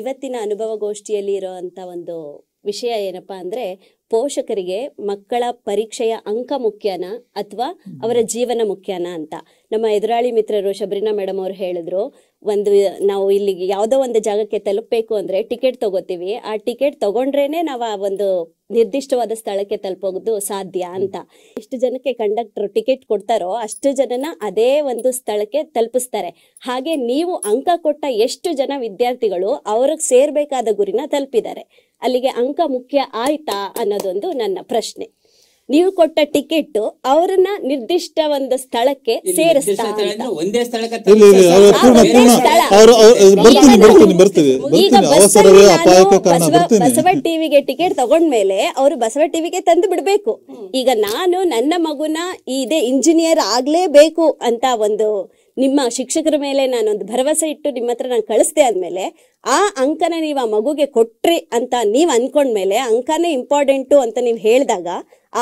ಇವತ್ತಿನ ಅನುಭವಗೋಷ್ಠಿಯಲ್ಲಿ ಇರೋ ಅಂತ ಒಂದು ವಿಷಯ ಏನಪ್ಪಾ ಅಂದರೆ ಪೋಷಕರಿಗೆ ಮಕ್ಕಳ ಪರೀಕ್ಷೆಯ ಅಂಕ ಮುಖ್ಯನ ಅಥವಾ ಅವರ ಜೀವನ ಮುಖ್ಯನ ಅಂತ ನಮ್ಮ ಎದುರಾಳಿ ಮಿತ್ರರು ಶಬರಿನಾ ಮೇಡಮ್ ಅವರು ಹೇಳಿದ್ರು ಒಂದು ನಾವು ಇಲ್ಲಿಗೆ ಯಾವುದೋ ಒಂದು ಜಾಗಕ್ಕೆ ತಲುಪಬೇಕು ಅಂದ್ರೆ ಟಿಕೆಟ್ ತಗೋತೀವಿ ಆ ಟಿಕೆಟ್ ತಗೊಂಡ್ರೇನೆ ನಾವು ಆ ಒಂದು ನಿರ್ದಿಷ್ಟವಾದ ಸ್ಥಳಕ್ಕೆ ತಲುಪೋದು ಸಾಧ್ಯ ಅಂತ ಎಷ್ಟು ಜನಕ್ಕೆ ಕಂಡಕ್ಟರ್ ಟಿಕೆಟ್ ಕೊಡ್ತಾರೋ ಅಷ್ಟು ಜನನ ಅದೇ ಒಂದು ಸ್ಥಳಕ್ಕೆ ತಲುಪಿಸ್ತಾರೆ ಹಾಗೆ ನೀವು ಅಂಕ ಕೊಟ್ಟ ಎಷ್ಟು ಜನ ವಿದ್ಯಾರ್ಥಿಗಳು ಅವ್ರಿಗೆ ಸೇರ್ಬೇಕಾದ ಗುರಿನ ತಲುಪಿದ್ದಾರೆ ಅಲ್ಲಿಗೆ ಅಂಕ ಮುಖ್ಯ ಆಯ್ತಾ ಅನ್ನೋ ಅನ್ನೋದೊಂದು ನನ್ನ ಪ್ರಶ್ನೆ ನೀವು ಕೊಟ್ಟ ಟಿಕೆಟ್ ಅವ್ರನ್ನ ನಿರ್ದಿಷ್ಟ ಒಂದು ಸ್ಥಳಕ್ಕೆ ಸೇರಿಸ್ತಾ ಒಂದೇ ಬಸವ ಟಿವಿಗೆ ಟಿಕೆಟ್ ತಗೊಂಡ್ಮೇಲೆ ಅವರು ಬಸವ ಟಿವಿಗೆ ತಂದು ಬಿಡಬೇಕು ಈಗ ನಾನು ನನ್ನ ಮಗುನ ಇದೇ ಇಂಜಿನಿಯರ್ ಆಗ್ಲೇಬೇಕು ಅಂತ ಒಂದು ನಿಮ್ಮ ಶಿಕ್ಷಕರ ಮೇಲೆ ನಾನೊಂದು ಭರವಸೆ ಇಟ್ಟು ನಿಮ್ಮ ಹತ್ರ ನಾನು ಕಳಿಸ್ದೆ ಆದ್ಮೇಲೆ ಆ ಅಂಕನ ನೀವು ಆ ಮಗುಗೆ ಕೊಟ್ರಿ ಅಂತ ನೀವು ಅನ್ಕೊಂಡ್ಮೇಲೆ ಅಂಕನೇ ಇಂಪಾರ್ಟೆಂಟು ಅಂತ ನೀವು ಹೇಳಿದಾಗ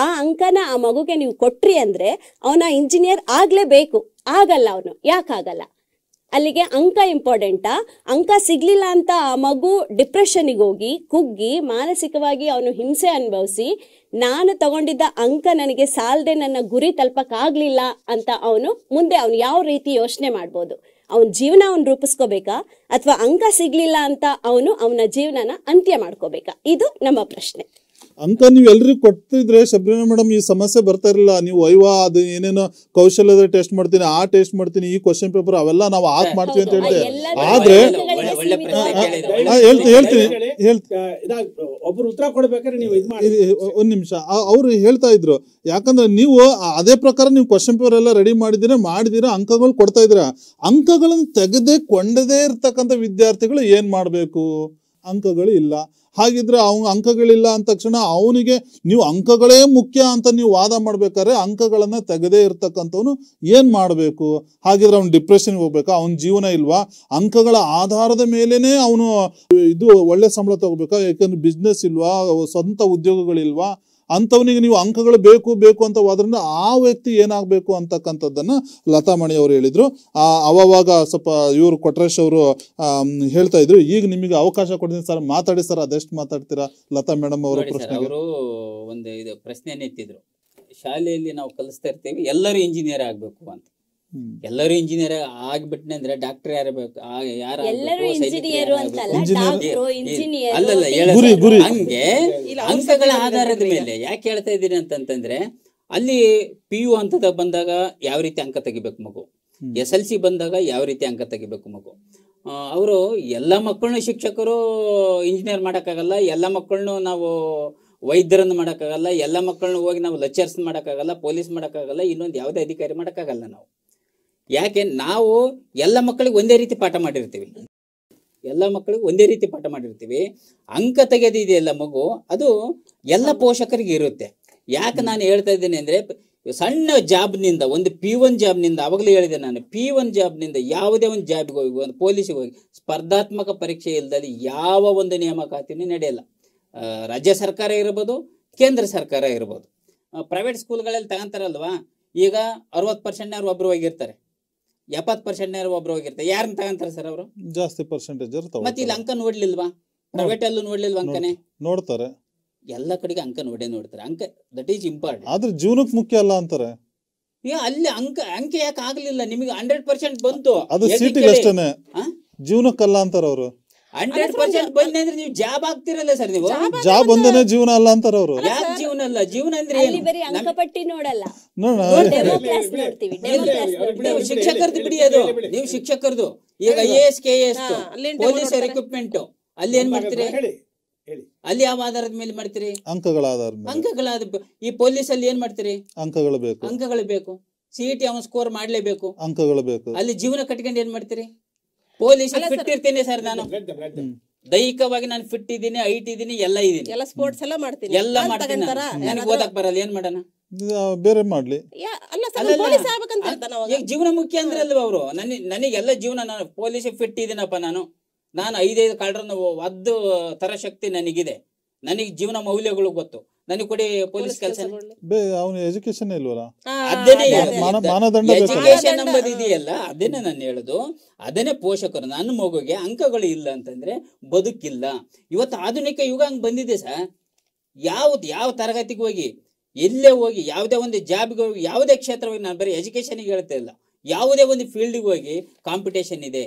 ಆ ಅಂಕನ ಆ ಮಗುಗೆ ನೀವು ಕೊಟ್ರಿ ಅಂದ್ರೆ ಅವನ ಇಂಜಿನಿಯರ್ ಆಗ್ಲೇಬೇಕು ಆಗಲ್ಲ ಅವನು ಯಾಕಾಗಲ್ಲ ಅಲ್ಲಿಗೆ ಅಂಕ ಇಂಪಾರ್ಟೆಂಟಾ ಅಂಕ ಸಿಗ್ಲಿಲ್ಲ ಅಂತ ಆ ಮಗು ಡಿಪ್ರೆಷನ್ಗೆ ಹೋಗಿ ಕುಗ್ಗಿ ಮಾನಸಿಕವಾಗಿ ಅವನು ಹಿಂಸೆ ಅನುಭವಿಸಿ ನಾನು ತಗೊಂಡಿದ್ದ ಅಂಕ ನನಗೆ ಸಾಲದೆ ನನ್ನ ಗುರಿ ತಲುಪಕ್ಕಾಗ್ಲಿಲ್ಲ ಅಂತ ಅವನು ಮುಂದೆ ಅವನು ಯಾವ ರೀತಿ ಯೋಚನೆ ಮಾಡ್ಬೋದು ಅವನ ಜೀವನ ಅವನು ರೂಪಿಸ್ಕೋಬೇಕಾ ಅಥವಾ ಅಂಕ ಸಿಗ್ಲಿಲ್ಲ ಅಂತ ಅವನು ಅವನ ಜೀವನನ ಅಂತ್ಯ ಮಾಡ್ಕೋಬೇಕಾ ಇದು ನಮ್ಮ ಪ್ರಶ್ನೆ ಅಂಕ ನೀವು ಎಲ್ರಿಗೂ ಕೊಟ್ಟಿದ್ರೆ ಶಬರಿನ ಮೇಡಮ್ ಈ ಸಮಸ್ಯೆ ಬರ್ತಾ ಇರಲಿಲ್ಲ ನೀವು ವೈವಾ ಅದು ಏನೇನೋ ಕೌಶಲ್ಯದ ಟೆಸ್ಟ್ ಮಾಡ್ತೀನಿ ಆ ಟೆಸ್ಟ್ ಮಾಡ್ತೀನಿ ಈ ಕ್ವಶನ್ ಪೇಪರ್ ಅವೆಲ್ಲ ನಾವು ಆಕ್ ಮಾಡ್ತೀವಿ ಅಂತ ಹೇಳ್ತೇವೆ ಆದ್ರೆ ಹೇಳ್ತೀನಿ ಒಬ್ರು ಉತ್ತರ ಒಂದ್ ನಿಮಿಷ ಅವ್ರು ಹೇಳ್ತಾ ಇದ್ರು ಯಾಕಂದ್ರೆ ನೀವು ಅದೇ ಪ್ರಕಾರ ನೀವು ಕ್ವಶನ್ ಪೇಪರ್ ಎಲ್ಲ ರೆಡಿ ಮಾಡಿದಿರ ಮಾಡಿದಿರ ಅಂಕಗಳು ಕೊಡ್ತಾ ಇದ್ರ ಅಂಕಗಳನ್ನು ತೆಗೆದೇ ಕೊಂಡದೇ ಇರ್ತಕ್ಕಂಥ ವಿದ್ಯಾರ್ಥಿಗಳು ಏನ್ ಮಾಡಬೇಕು ಅಂಕಗಳು ಇಲ್ಲ ಹಾಗಿದ್ರೆ ಅವ್ನು ಅಂಕಗಳಿಲ್ಲ ಅಂದ ತಕ್ಷಣ ಅವನಿಗೆ ನೀವು ಅಂಕಗಳೇ ಮುಖ್ಯ ಅಂತ ನೀವು ವಾದ ಮಾಡ್ಬೇಕಾದ್ರೆ ಅಂಕಗಳನ್ನು ತೆಗೆದೇ ಇರ್ತಕ್ಕಂಥವ್ನು ಏನು ಮಾಡಬೇಕು ಹಾಗಿದ್ರೆ ಅವ್ನು ಡಿಪ್ರೆಷನ್ಗೆ ಹೋಗ್ಬೇಕಾ ಅವ್ನ ಜೀವನ ಇಲ್ವಾ ಅಂಕಗಳ ಆಧಾರದ ಮೇಲೇನೆ ಅವನು ಇದು ಒಳ್ಳೆ ಸಂಬಳ ತಗೋಬೇಕಾ ಯಾಕಂದ್ರೆ ಬಿಸ್ನೆಸ್ ಇಲ್ವಾ ಸ್ವಂತ ಉದ್ಯೋಗಗಳಿಲ್ವಾ ಅಂಥವನಿಗೆ ನೀವು ಅಂಕಗಳು ಬೇಕು ಬೇಕು ಅಂತ ಹೋದ್ರಿಂದ ಆ ವ್ಯಕ್ತಿ ಏನಾಗಬೇಕು ಅಂತಕ್ಕಂಥದ್ದನ್ನು ಲತಾಮಣಿ ಅವರು ಹೇಳಿದರು ಅವಾಗ ಸ್ವಲ್ಪ ಇವರು ಕೊಟ್ರೇಶ್ ಅವರು ಹೇಳ್ತಾ ಇದ್ರು ಈಗ ನಿಮಗೆ ಅವಕಾಶ ಕೊಡ್ತೀನಿ ಸರ್ ಮಾತಾಡಿ ಸರ್ ಅದೆಷ್ಟು ಮಾತಾಡ್ತೀರಾ ಲತಾ ಮೇಡಮ್ ಅವರು ಪ್ರಶ್ನೆ ಅವರು ಒಂದು ಇದು ಪ್ರಶ್ನೆ ಎತ್ತಿದ್ರು ಶಾಲೆಯಲ್ಲಿ ನಾವು ಕಲಿಸ್ತಾ ಇರ್ತೀವಿ ಎಲ್ಲರೂ ಇಂಜಿನಿಯರ್ ಆಗಬೇಕು ಅಂತ ಎಲ್ಲರೂ ಇಂಜಿನಿಯರ್ ಆಗ್ಬಿಟ್ನೆ ಅಂದ್ರೆ ಡಾಕ್ಟರ್ ಯಾರು ಬೇಕು ಯಾರು ಹಂಗೆ ಅಂಕಗಳ ಆಧಾರದ ಮೇಲೆ ಯಾಕೆ ಹೇಳ್ತಾ ಇದ್ದೀರಿ ಅಂತಂತಂದ್ರೆ ಅಲ್ಲಿ ಪಿ ಯು ಹಂತದ ಬಂದಾಗ ಯಾವ ರೀತಿ ಅಂಕ ತೆಗಿಬೇಕು ಮಗು ಎಸ್ ಎಲ್ ಸಿ ಬಂದಾಗ ಯಾವ ರೀತಿ ಅಂಕ ತೆಗಿಬೇಕು ಮಗು ಅವರು ಎಲ್ಲ ಮಕ್ಕಳನ್ನ ಶಿಕ್ಷಕರು ಇಂಜಿನಿಯರ್ ಮಾಡೋಕ್ಕಾಗಲ್ಲ ಎಲ್ಲ ಮಕ್ಕಳನ್ನು ನಾವು ವೈದ್ಯರನ್ನು ಮಾಡೋಕ್ಕಾಗಲ್ಲ ಎಲ್ಲ ಮಕ್ಕಳನ್ನ ಹೋಗಿ ನಾವು ಲೆಕ್ಚರ್ಸ್ ಮಾಡೋಕ್ಕಾಗಲ್ಲ ಪೊಲೀಸ್ ಮಾಡೋಕ್ಕಾಗಲ್ಲ ಇನ್ನೊಂದು ಯಾವುದೇ ಅಧಿಕಾರಿ ಮಾಡಕ್ಕಾಗಲ್ಲ ನಾವು ಯಾಕೆ ನಾವು ಎಲ್ಲ ಮಕ್ಕಳಿಗೆ ಒಂದೇ ರೀತಿ ಪಾಠ ಮಾಡಿರ್ತೀವಿ ಎಲ್ಲ ಮಕ್ಕಳಿಗೆ ಒಂದೇ ರೀತಿ ಪಾಠ ಮಾಡಿರ್ತೀವಿ ಅಂಕ ತೆಗೆದಿದೆಯಲ್ಲ ಮಗು ಅದು ಎಲ್ಲ ಪೋಷಕರಿಗೆ ಇರುತ್ತೆ ಯಾಕೆ ನಾನು ಹೇಳ್ತಾ ಇದ್ದೀನಿ ಅಂದರೆ ಸಣ್ಣ ಜಾಬ್ನಿಂದ ಒಂದು ಪಿ ಒನ್ ಜಾಬ್ನಿಂದ ಆವಾಗಲೇ ಹೇಳಿದೆ ನಾನು ಪಿ ಒನ್ ಜಾಬ್ನಿಂದ ಯಾವುದೇ ಒಂದು ಜಾಬ್ಗೆ ಹೋಗಿ ಒಂದು ಪೊಲೀಸಿಗೆ ಹೋಗಿ ಸ್ಪರ್ಧಾತ್ಮಕ ಪರೀಕ್ಷೆ ಇಲ್ಲದಲ್ಲಿ ಯಾವ ಒಂದು ನೇಮಕಾತಿನೂ ನಡೆಯಲ್ಲ ರಾಜ್ಯ ಸರ್ಕಾರ ಇರ್ಬೋದು ಕೇಂದ್ರ ಸರ್ಕಾರ ಇರ್ಬೋದು ಪ್ರೈವೇಟ್ ಸ್ಕೂಲ್ಗಳಲ್ಲಿ ತಗೊಂತಾರಲ್ವಾ ಈಗ ಅರವತ್ತು ಪರ್ಸೆಂಟ್ನವ್ರು ಒಬ್ಬರು ಹೋಗಿರ್ತಾರೆ ಎಪ್ಪತ್ ಪರ್ಸೆಂಟ್ ಒಬ್ರು ಹೋಗಿರ್ತಾರೆ ಯಾರ ತಗೊಂತಾರೆ ಸರ್ ಅವರು ಜಾಸ್ತಿ ಪರ್ಸೆಂಟೇಜ್ ಮತ್ತೆ ಇಲ್ಲಿ ಅಂಕ ನೋಡ್ಲಿಲ್ವಾ ಪ್ರೈವೇಟ್ ಅಲ್ಲೂ ನೋಡ್ಲಿಲ್ವಾ ಅಂಕನೆ ನೋಡ್ತಾರೆ ಎಲ್ಲ ಕಡೆಗೆ ಅಂಕ ನೋಡೇ ನೋಡ್ತಾರೆ ಅಂಕ ದಟ್ ಈಸ್ ಇಂಪಾರ್ಟೆಂಟ್ ಆದ್ರೆ ಜೀವನಕ್ಕೆ ಮುಖ್ಯ ಅಲ್ಲ ಅಂತಾರೆ ಈಗ ಅಲ್ಲಿ ಅಂಕ ಅಂಕೆ ಯಾಕೆ ಆಗ್ಲಿಲ್ಲ ನಿಮಗೆ ಹಂಡ್ರೆಡ್ ಪರ್ಸೆಂಟ್ ಬಂತು ಅದು ಸೀಟಿಗೆ ಅಷ್ಟೇನೆ ಜೀವನಕ್ಕಲ್ಲ ಅಂತಾರೆ ಅವರು ಹಂಡ್ರೆಡ್ ಪರ್ಸೆಂಟ್ ನೀವು ಜಾಬ್ ಆಗ್ತಿರಲ್ಲ ಸರ್ ನೀವು ಜಾಬ್ ಒಂದನೇ ಜೀವನ ಅಲ್ಲ ಅಂತಾರ ಅವರು ಜೀವನ ಅಲ್ಲ ಜೀವನ ಅಂದ್ರೆ ಅಂಕಪಟ್ಟಿ ನೋಡಲ್ಲ ನೀವು ಶಿಕ್ಷಕರದ್ದು ಬಿಡಿ ಅದು ನೀವು ಶಿಕ್ಷಕರದು ಈಗ I A S K S police recruitment ಅಲ್ಲಿ ಏನ್ ಮಾಡ್ತೀರಿ ಹೇಳಿ ಹೇಳಿ ಅಲ್ಲಿ ಯಾವ ಆಧಾರದ ಮೇಲೆ ಮಾಡ್ತೀರಿ ಅಂಕಗಳ ಆಧಾರದ ಮೇಲೆ ಅಂಕಗಳಾದ ಈ ಪೊಲೀಸ್ ಅಲ್ಲಿ ಏನ್ ಮಾಡ್ತೀರಿ ಅಂಕಗಳು ಬೇಕು ಅಂಕಗಳು ಬೇಕು ಸಿಇಟಿ e ಅವನ್ ಸ್ಕೋರ್ ಮಾಡ್ಲೇಬೇಕು ಅಂಕಗಳು ಬೇಕು ಅಲ್ಲಿ ಜೀವನ ಕಟ್ಕೊಂಡು ಏನ್ ಮಾಡ್ತೀರಿ ಪೊಲೀಸ್ ಫಿಟ್ ಇರ್ತೀನಿ ಸರ್ ನಾನು ದೈಹಿಕವಾಗಿ ನಾನು ಫಿಟ್ ಇದ್ದೀನಿ ಹೈಟ್ ಇದೀನಿ ಎಲ್ಲ ಇದೀನಿ ಎಲ್ಲ ಸ್ಪೋರ್ಟ್ಸ್ ಎಲ್ಲ ಮಾಡ್ತೀನಿ ಎಲ್ಲ ಮಾಡ್ತೀನಿ ನನಗೆ ಓದಕ್ ಬರಲ್ಲ ಏನ್ ಮಾಡೋಣ ಬೇರೆ ಮಾಡ್ಲಿ ಈಗ ಜೀವನ ಮುಖ್ಯ ಅಂದ್ರೆ ಅಲ್ವಾ ಅವರು ನನಗೆ ನನಗೆಲ್ಲ ಜೀವನ ನಾನು ಪೊಲೀಸ್ ಫಿಟ್ ಇದೀನಪ್ಪ ನಾನು ನಾನು ಐದೈದು ಕಾಲ್ರನ್ನ ಒದ್ದು ತರ ಶಕ್ತಿ ನನಗಿದೆ ನನಗೆ ಜೀವನ ಮೌಲ್ಯಗಳು ಗೊತ್ತು ನನಗೆ ಕೊಡಿ ಪೊಲೀಸ್ ಕೆಲಸ ಅವನು ಎಜುಕೇಶನ್ ಇಲ್ವಲ್ಲ ಮಾನದಂಡ ಎಜುಕೇಶನ್ ನಾನು ಹೇಳೋದು ಅದನ್ನೇ ಪೋಷಕರು ನನ್ನ ಮಗುಗೆ ಅಂಕಗಳು ಇಲ್ಲ ಅಂತಂದ್ರೆ ಬದುಕಿಲ್ಲ ಇವತ್ತು ಆಧುನಿಕ ಯುಗ ಹಂಗ್ ಬಂದಿದೆ ಸರ್ ಯಾವ್ದು ಯಾವ ತರಗತಿಗೆ ಹೋಗಿ ಎಲ್ಲೇ ಹೋಗಿ ಯಾವ್ದೇ ಒಂದು ಜಾಬ್ ಹೋಗಿ ಯಾವುದೇ ಕ್ಷೇತ್ರವಾಗಿ ನಾನು ಬರೀ ಎಜುಕೇಶನ್ ಹೇಳ್ತಾ ಇಲ್ಲ ಯಾವುದೇ ಒಂದು ಫೀಲ್ಡ್ಗೆ ಹೋಗಿ ಕಾಂಪಿಟೇಷನ್ ಇದೆ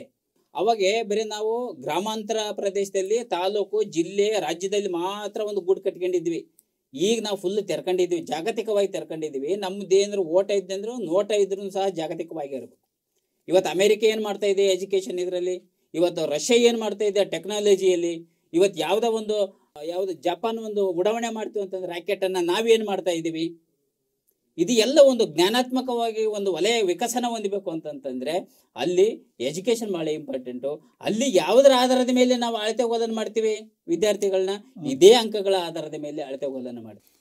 ಅವಾಗೆ ಬರೀ ನಾವು ಗ್ರಾಮಾಂತರ ಪ್ರದೇಶದಲ್ಲಿ ತಾಲೂಕು ಜಿಲ್ಲೆ ರಾಜ್ಯದಲ್ಲಿ ಮಾತ್ರ ಒಂದು ಗೂಡ್ ಕಟ್ಕೊಂಡಿದ್ವಿ ಈಗ ನಾವು ಫುಲ್ ತೆರ್ಕೊಂಡಿದ್ದೀವಿ ಜಾಗತಿಕವಾಗಿ ತೆರ್ಕೊಂಡಿದ್ದೀವಿ ನಮ್ಮದೇನಾದ್ರು ಓಟ ಇದ್ದಂದ್ರು ನೋಟ ಇದ್ರೂ ಸಹ ಜಾಗತಿಕವಾಗಿ ಇರಬೇಕು ಇವತ್ತು ಅಮೆರಿಕ ಏನು ಮಾಡ್ತಾ ಇದೆ ಎಜುಕೇಷನ್ ಇದರಲ್ಲಿ ಇವತ್ತು ರಷ್ಯಾ ಏನು ಮಾಡ್ತಾ ಇದೆ ಟೆಕ್ನಾಲಜಿಯಲ್ಲಿ ಇವತ್ತು ಯಾವುದೋ ಒಂದು ಯಾವುದು ಜಪಾನ್ ಒಂದು ಉಡಾವಣೆ ಮಾಡ್ತೀವಿ ಅಂತಂದ್ರೆ ರಾಕೆಟನ್ನು ನಾವೇನು ಮಾಡ್ತಾ ಇದೀವಿ ಇದು ಎಲ್ಲ ಒಂದು ಜ್ಞಾನಾತ್ಮಕವಾಗಿ ಒಂದು ವಲಯ ವಿಕಸನ ಹೊಂದಬೇಕು ಅಂತಂದ್ರೆ ಅಲ್ಲಿ ಎಜುಕೇಶನ್ ಬಹಳ ಇಂಪಾರ್ಟೆಂಟು ಅಲ್ಲಿ ಯಾವುದರ ಆಧಾರದ ಮೇಲೆ ನಾವು ಅಳತೆ ಹೋಲನ್ನು ಮಾಡ್ತೀವಿ ವಿದ್ಯಾರ್ಥಿಗಳನ್ನ ಇದೇ ಅಂಕಗಳ ಆಧಾರದ ಮೇಲೆ ಅಳತೆ ಹೋಲನ್ನು ಮಾಡ್ತೀವಿ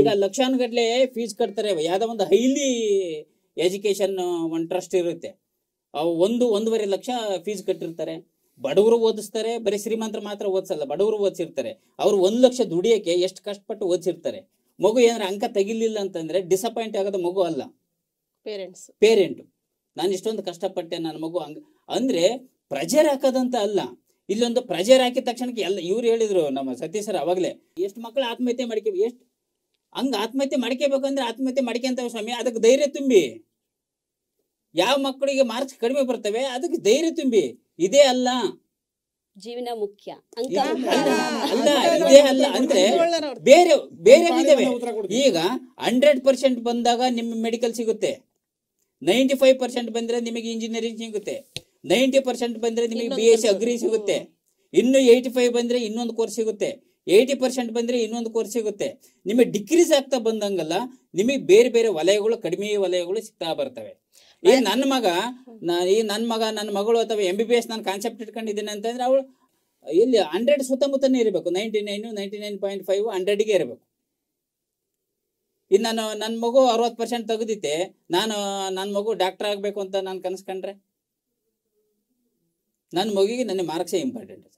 ಈಗ ಲಕ್ಷಾನುಗಟ್ಟಲೆ ಫೀಸ್ ಕಟ್ತಾರೆ ಯಾವ್ದೋ ಒಂದು ಹೈಲಿ ಎಜುಕೇಶನ್ ಒಂದು ಟ್ರಸ್ಟ್ ಇರುತ್ತೆ ಒಂದು ಒಂದೂವರೆ ಲಕ್ಷ ಫೀಸ್ ಕಟ್ಟಿರ್ತಾರೆ ಬಡವರು ಓದಿಸ್ತಾರೆ ಬರೀ ಶ್ರೀಮಂತರು ಮಾತ್ರ ಓದಿಸಲ್ಲ ಬಡವರು ಓದಿಸಿರ್ತಾರೆ ಅವ್ರು ಒಂದು ಲಕ್ಷ ದುಡಿಯೋಕೆ ಎಷ್ಟು ಕಷ್ಟಪಟ್ಟು ಓದಿಸಿರ್ತಾರೆ ಮಗು ಏನಾರ ಅಂಕ ತೆಗಿಲಿಲ್ಲ ಅಂತಂದ್ರೆ ಡಿಸಪಾಯಿಂಟ್ ಆಗೋದು ಮಗು ಅಲ್ಲ ಪೇರೆಂಟ್ಸ್ ಪೇರೆಂಟ್ ನಾನು ಇಷ್ಟೊಂದು ಕಷ್ಟಪಟ್ಟೆ ನನ್ನ ಮಗು ಅಂಗ ಅಂದ್ರೆ ಪ್ರೆಜರ್ ಹಾಕೋದಂತ ಅಲ್ಲ ಇಲ್ಲೊಂದು ಪ್ರಜರ್ ಹಾಕಿದ ತಕ್ಷಣಕ್ಕೆ ಎಲ್ಲ ಇವ್ರು ಹೇಳಿದ್ರು ನಮ್ಮ ಸತೀಶ್ ಸರ್ ಅವಾಗಲೇ ಎಷ್ಟು ಮಕ್ಕಳು ಆತ್ಮಹತ್ಯೆ ಮಾಡ್ಕೆ ಎಷ್ಟು ಹಂಗ ಆತ್ಮಹತ್ಯೆ ಮಾಡ್ಕೋಬೇಕಂದ್ರೆ ಆತ್ಮಹತ್ಯೆ ಮಾಡ್ಕೊಂತವೆ ಸ್ವಾಮಿ ಅದಕ್ಕೆ ಧೈರ್ಯ ತುಂಬಿ ಯಾವ ಮಕ್ಕಳಿಗೆ ಮಾರ್ಕ್ಸ್ ಕಡಿಮೆ ಬರ್ತವೆ ಅದಕ್ಕೆ ಧೈರ್ಯ ತುಂಬಿ ಇದೇ ಅಲ್ಲ ಜೀವನ ಮುಖ್ಯ ಅಲ್ಲ ಬೇರೆ ಬೇರೆ ಈಗ ಹಂಡ್ರೆಡ್ ಪರ್ಸೆಂಟ್ ಬಂದಾಗ ನಿಮ್ಗೆ ಮೆಡಿಕಲ್ ಸಿಗುತ್ತೆ ನೈಂಟಿ ಫೈವ್ ಪರ್ಸೆಂಟ್ ಬಂದ್ರೆ ನಿಮಗೆ ಇಂಜಿನಿಯರಿಂಗ್ ಸಿಗುತ್ತೆ ನೈಂಟಿ ಪರ್ಸೆಂಟ್ ಬಂದ್ರೆ ನಿಮಗೆ ಬಿ ಎಸ್ ಸಿ ಅಗ್ರಿ ಸಿಗುತ್ತೆ ಇನ್ನು ಏಯ್ಟಿ ಫೈವ್ ಬಂದ್ರೆ ಇನ್ನೊಂದು ಕೋರ್ಸ್ ಸಿಗುತ್ತೆ ಏಯ್ಟಿ ಪರ್ಸೆಂಟ್ ಬಂದ್ರೆ ಇನ್ನೊಂದು ಕೋರ್ಸ್ ಸಿಗುತ್ತೆ ನಿಮಗೆ ಡಿಕ್ರೀಸ್ ಆಗ್ತಾ ಬಂದಂಗಲ್ಲ ನಿಮಗೆ ಬೇರೆ ಬೇರೆ ವಲಯಗಳು ಕಡಿಮೆ ವಲಯಗಳು ಸಿಗ್ತಾ ಬರ್ತವೆ ಈ ನನ್ನ ಮಗ ಈ ನನ್ನ ಮಗ ನನ್ನ ಮಗಳು ಅಥವಾ ಎಂ ಬಿ ಬಿ ಎಸ್ ನಾನು ಕಾನ್ಸೆಪ್ಟ್ ಇಟ್ಕೊಂಡಿದ್ದೀನಿ ಅಂತಂದ್ರೆ ಅವಳು ಇಲ್ಲಿ ಹಂಡ್ರೆಡ್ ಸುತ್ತಮುತ್ತನೇ ಇರಬೇಕು ninety nine ninety nine point five ಹಂಡ್ರೆಡ್ಗೆ ಇರಬೇಕು ಇನ್ನು ನಾನು ನನ್ನ ಮಗು ಅರವತ್ತು ಪರ್ಸೆಂಟ್ ತೆಗೆದಿತ್ತೆ ನಾನು ನನ್ನ ಮಗು ಡಾಕ್ಟರ್ ಆಗಬೇಕು ಅಂತ ನಾನು ಕನಸ್ಕೊಂಡ್ರೆ ನನ್ನ ಮಗುಗೆ ನನ್ನ ಮಾರ್ಕ್ಸೇ ಇಂಪಾರ್ಟೆಂಟ್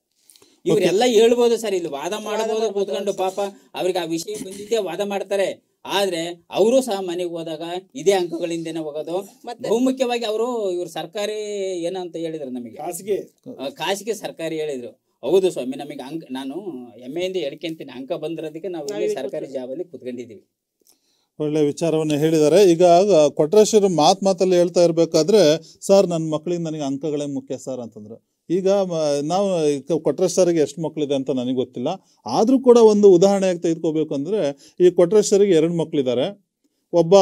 ಇವರೆಲ್ಲ ಹೇಳ್ಬೋದು ಸರ್ ಇಲ್ಲಿ ವಾದ ಮಾಡಬಹುದು ಕೂತ್ಕೊಂಡು ಪಾಪ ಅವ್ರಿಗೆ ಆ ವಿಷಯ ಬಂದಿದ್ದೆ ವಾದ ಮಾಡ್ತಾರೆ ಆದ್ರೆ ಅವರು ಸಹ ಮನೆಗೆ ಹೋದಾಗ ಇದೇ ಅಂಕಗಳಿಂದ ಹೋಗೋದು ಬಹುಮುಖ್ಯವಾಗಿ ಅವರು ಇವ್ರು ಸರ್ಕಾರಿ ಏನಂತ ಹೇಳಿದ್ರು ನಮಗೆ ಖಾಸಗಿ ಖಾಸಗಿ ಸರ್ಕಾರಿ ಹೇಳಿದ್ರು ಹೌದು ಸ್ವಾಮಿ ನಮಗೆ ಅಂಕ ನಾನು ಹೆಮ್ಮೆಯಿಂದ ಅಂತ ಅಂಕ ಬಂದಿರೋದಕ್ಕೆ ನಾವು ಇಲ್ಲಿ ಸರ್ಕಾರಿ ಜಾಬಲ್ಲಿ ಕುತ್ಕೊಂಡಿದೀವಿ ಒಳ್ಳೆ ವಿಚಾರವನ್ನು ಹೇಳಿದ್ದಾರೆ ಈಗ ಕೊಟ್ರೇಶ್ವರ ಮಾತು ಮಾತಲ್ಲಿ ಹೇಳ್ತಾ ಇರಬೇಕಾದ್ರೆ ಸರ್ ನನ್ನ ಮಕ್ಕಳಿಗೆ ನನಗೆ ಅಂಕಗಳೇ ಮುಖ್ಯ ಸರ್ ಅಂತಂದ್ರು ಈಗ ನಾವು ಕೊಟ್ರೇಶ್ವರಿಗೆ ಎಷ್ಟು ಮಕ್ಕಳಿದೆ ಅಂತ ನನಗೆ ಗೊತ್ತಿಲ್ಲ ಆದರೂ ಕೂಡ ಒಂದು ಉದಾಹರಣೆಯಾಗಿ ತೆಗೆದುಕೋಬೇಕು ಅಂದರೆ ಈ ಕೊಟ್ರೇಶ್ವರಿಗೆ ಎರಡು ಮಕ್ಕಳಿದ್ದಾರೆ ಒಬ್ಬ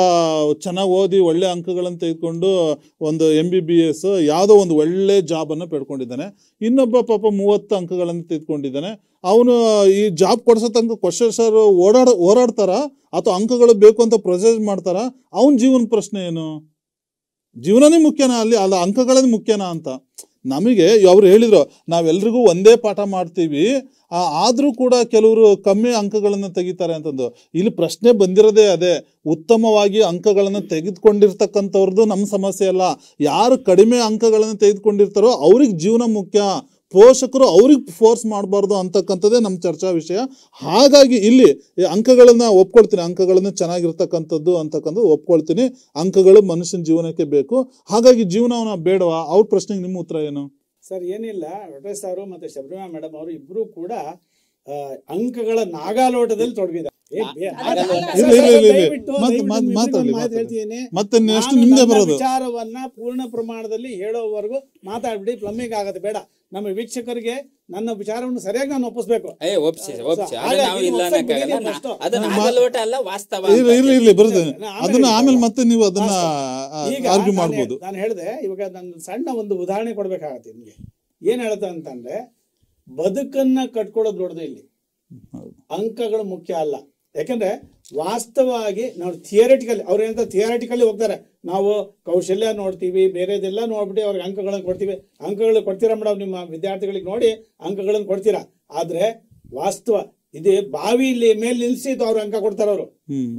ಚೆನ್ನಾಗಿ ಓದಿ ಒಳ್ಳೆ ಅಂಕಗಳನ್ನು ತೆಗೆದುಕೊಂಡು ಒಂದು ಎಮ್ ಬಿ ಬಿ ಎಸ್ ಯಾವುದೋ ಒಂದು ಒಳ್ಳೆ ಜಾಬನ್ನು ಪಡ್ಕೊಂಡಿದ್ದಾನೆ ಇನ್ನೊಬ್ಬ ಪಾಪ ಮೂವತ್ತು ಅಂಕಗಳನ್ನು ತೆಗೆದುಕೊಂಡಿದ್ದಾನೆ ಅವನು ಈ ಜಾಬ್ ಕೊಡಿಸೋ ತನಕ ಕ್ವಶನ್ ಸರ್ ಓಡಾಡ ಓಡಾಡ್ತಾರಾ ಅಥವಾ ಅಂಕಗಳು ಬೇಕು ಅಂತ ಪ್ರೊಸೆಸ್ ಮಾಡ್ತಾರ ಅವನ ಜೀವನ ಪ್ರಶ್ನೆ ಏನು ಜೀವನನೇ ಮುಖ್ಯನಾ ಅಲ್ಲಿ ಅಲ್ಲ ಅಂಕಗಳೇ ಮುಖ್ಯನಾ ಅಂತ ನಮಗೆ ಅವರು ಹೇಳಿದರು ನಾವೆಲ್ರಿಗೂ ಒಂದೇ ಪಾಠ ಮಾಡ್ತೀವಿ ಆದರೂ ಕೂಡ ಕೆಲವರು ಕಮ್ಮಿ ಅಂಕಗಳನ್ನು ತೆಗಿತಾರೆ ಅಂತಂದು ಇಲ್ಲಿ ಪ್ರಶ್ನೆ ಬಂದಿರೋದೇ ಅದೇ ಉತ್ತಮವಾಗಿ ಅಂಕಗಳನ್ನು ತೆಗೆದುಕೊಂಡಿರ್ತಕ್ಕಂಥವ್ರದ್ದು ನಮ್ಮ ಸಮಸ್ಯೆ ಅಲ್ಲ ಯಾರು ಕಡಿಮೆ ಅಂಕಗಳನ್ನು ತೆಗೆದುಕೊಂಡಿರ್ತಾರೋ ಅವ್ರಿಗೆ ಜೀವನ ಮುಖ್ಯ ಪೋಷಕರು ಅವ್ರಿಗೆ ಫೋರ್ಸ್ ಮಾಡಬಾರ್ದು ಅಂತಕ್ಕಂಥದ್ದೇ ನಮ್ಮ ಚರ್ಚಾ ವಿಷಯ ಹಾಗಾಗಿ ಇಲ್ಲಿ ಅಂಕಗಳನ್ನು ಒಪ್ಕೊಳ್ತೀನಿ ಅಂಕಗಳನ್ನು ಚೆನ್ನಾಗಿರ್ತಕ್ಕಂಥದ್ದು ಅಂತಕ್ಕಂಥದ್ದು ಒಪ್ಕೊಳ್ತೀನಿ ಅಂಕಗಳು ಮನುಷ್ಯನ ಜೀವನಕ್ಕೆ ಬೇಕು ಹಾಗಾಗಿ ಜೀವನವನ್ನ ಬೇಡವಾ ಅವ್ರ ಪ್ರಶ್ನೆಗೆ ನಿಮ್ಮ ಉತ್ತರ ಏನು ಸರ್ ಏನಿಲ್ಲ ರೊಟೇಶ್ ಅವರು ಮತ್ತು ಶಬರಿಮಾ ಮೇಡಮ್ ಅವರು ಇಬ್ಬರೂ ಕೂಡ ಅಂಕಗಳ ನಾಗಾಲೋಟದಲ್ಲಿ ತೊಡಗಿದ್ದಾರೆ ವಿಚಾರವನ್ನ ಪೂರ್ಣ ಪ್ರಮಾಣದಲ್ಲಿ ಹೇಳೋವರೆಗೂ ಮಾತಾಡ್ಬಿಡಿ ಪ್ಲಂಬಿಂಗ್ ಆಗತ್ತೆ ಬೇಡ ನಮ್ಮ ವೀಕ್ಷಕರಿಗೆ ನನ್ನ ವಿಚಾರವನ್ನು ಸರಿಯಾಗಿ ನಾನು ಒಪ್ಪಿಸ್ಬೇಕು ಅದನ್ನ ಆಮೇಲೆ ಮತ್ತೆ ನೀವು ಅದನ್ನ ಆರ್ಗ್ಯೂ ಮಾಡಬಹುದು ನಾನು ಹೇಳಿದೆ ಇವಾಗ ನನ್ನ ಸಣ್ಣ ಒಂದು ಉದಾಹರಣೆ ಕೊಡ್ಬೇಕಾಗತ್ತೆ ನಿಮಗೆ ಏನ್ ಹೇಳ್ತ ಅಂತಂದ್ರೆ ಬದುಕನ್ನ ಕಟ್ಕೊಳ್ಳೋದು ದೊಡ್ಡದು ಇಲ್ಲಿ ಅಂಕಗಳು ಮುಖ್ಯ ಅಲ್ಲ ಯಾಕಂದ್ರೆ ವಾಸ್ತವವಾಗಿ ನಾವು ಥಿಯರಿಟಿಕಲಿ ಅವ್ರು ಏನಂತ ಥಿಯರಿಟಿಕಲಿ ಹೋಗ್ತಾರೆ ನಾವು ಕೌಶಲ್ಯ ನೋಡ್ತೀವಿ ಬೇರೆದೆಲ್ಲ ನೋಡ್ಬಿಟ್ಟು ಅವ್ರಿಗೆ ಅಂಕಗಳನ್ನು ಕೊಡ್ತೀವಿ ಅಂಕಗಳು ಕೊಡ್ತೀರಾ ಮೇಡಮ್ ನಿಮ್ಮ ವಿದ್ಯಾರ್ಥಿಗಳಿಗೆ ನೋಡಿ ಅಂಕಗಳನ್ನು ಕೊಡ್ತೀರಾ ಆದರೆ ವಾಸ್ತವ ಇದು ಬಾವಿಲಿ ಮೇಲೆ ನಿಲ್ಸಿದ್ದು ಅವ್ರು ಅಂಕ ಅವರು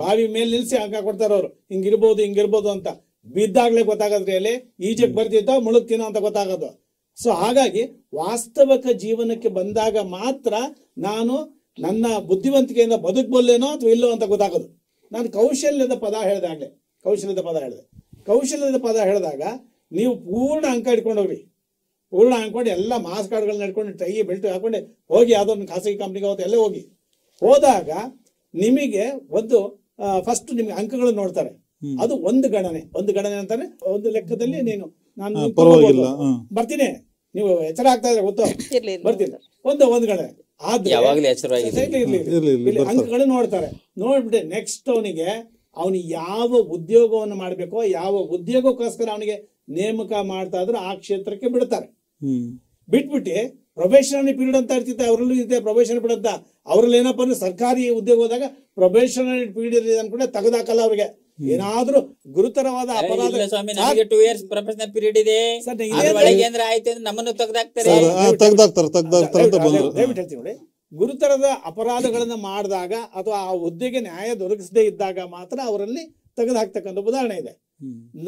ಬಾವಿ ಮೇಲೆ ನಿಲ್ಸಿ ಅಂಕ ಅವರು ಹಿಂಗಿರ್ಬೋದು ಹಿಂಗಿರ್ಬೋದು ಅಂತ ಬಿದ್ದಾಗ್ಲೇ ಗೊತ್ತಾಗದ್ರೆ ಅಲ್ಲಿ ಈಜಕ್ಕೆ ಬರ್ತಿದ್ದೋ ಮುಳುಗ್ತೀನೋ ಅಂತ ಗೊತ್ತಾಗೋದು ಸೊ ಹಾಗಾಗಿ ವಾಸ್ತವಕ ಜೀವನಕ್ಕೆ ಬಂದಾಗ ಮಾತ್ರ ನಾನು ನನ್ನ ಬುದ್ಧಿವಂತಿಕೆಯಿಂದ ಬದುಕಬಲ್ಲೇನೋ ಅಥವಾ ಇಲ್ಲೋ ಅಂತ ಗೊತ್ತಾಗೋದು ನಾನು ಕೌಶಲ್ಯದ ಪದ ಹೇಳಿದಾಗಲೇ ಕೌಶಲ್ಯದ ಪದ ಹೇಳಿದೆ ಕೌಶಲ್ಯದ ಪದ ಹೇಳಿದಾಗ ನೀವು ಪೂರ್ಣ ಅಂಕ ಇಟ್ಕೊಂಡು ಹೋಗ್ರಿ ಪೂರ್ಣ ಅಂಕೊಂಡು ಎಲ್ಲ ಮಾಸ್ ಕಾರ್ಡ್ಗಳನ್ನ ಇಟ್ಕೊಂಡು ಟೈ ಬೆಲ್ಟ್ ಹಾಕೊಂಡು ಹೋಗಿ ಯಾವುದೋ ಒಂದು ಖಾಸಗಿ ಕಂಪ್ನಿಗೆ ಹೋಗುತ್ತೆ ಎಲ್ಲೇ ಹೋಗಿ ಹೋದಾಗ ನಿಮಗೆ ಒಂದು ಫಸ್ಟ್ ನಿಮ್ಗೆ ಅಂಕಗಳನ್ನು ನೋಡ್ತಾರೆ ಅದು ಒಂದು ಗಣನೆ ಒಂದು ಗಣನೆ ಅಂತಾನೆ ಒಂದು ಲೆಕ್ಕದಲ್ಲಿ ನೀನು ನಾನು ಬರ್ತೀನಿ ನೀವು ಎಚ್ಚರ ಆಗ್ತಾ ಇದ್ರೆ ಗೊತ್ತು ಬರ್ತೀನಿ ಒಂದು ಒಂದು ಗಣನೆ ಅಂಕಗಳು ನೋಡ್ತಾರೆ ನೋಡ್ಬಿಟ್ಟು ನೆಕ್ಸ್ಟ್ ಅವನಿಗೆ ಅವನು ಯಾವ ಉದ್ಯೋಗವನ್ನು ಮಾಡಬೇಕೋ ಯಾವ ಉದ್ಯೋಗಕ್ಕೋಸ್ಕರ ಅವನಿಗೆ ನೇಮಕ ಮಾಡ್ತಾ ಇದ್ರೆ ಆ ಕ್ಷೇತ್ರಕ್ಕೆ ಬಿಡ್ತಾರೆ ಬಿಟ್ಬಿಟ್ಟಿ ಪ್ರೊಬೇಷನರಿ ಪೀರಿಯಡ್ ಅಂತ ಇರ್ತಿತ್ತು ಅವರಲ್ಲೂ ಇದೆ ಪ್ರೊಬೇಷನ್ ಪೀರಿಯಡ್ ಅಂತ ಅವ್ರಲ್ಲಿ ಏನಪ್ಪ ಅಂದ್ರೆ ಸರ್ಕಾರಿ ಉದ್ಯೋಗ ಹೋದಾಗ ಪ್ರೊಬೇಷನರಿ ಪೀರಿಯಡ್ ಕೂಡ ತೆಗೆದಾಕಲ್ಲ ಅವ್ರಿಗೆ ಏನಾದ್ರೂ ಗುರುತರವಾದ ಅಪರಾಧ ಟೂ ಇಯರ್ಸ್ ಪ್ರೊಫೆಷನಲ್ ಪೀರಿಯಡ್ ಇದೆ ನಮ್ಮನ್ನು ನೋಡಿ ಗುರುತರದ ಅಪರಾಧಗಳನ್ನ ಮಾಡಿದಾಗ ಅಥವಾ ಆ ಹುದ್ದೆಗೆ ನ್ಯಾಯ ದೊರಕಿಸದೇ ಇದ್ದಾಗ ಮಾತ್ರ ಅವರಲ್ಲಿ ತೆಗೆದು ಉದಾಹರಣೆ ಇದೆ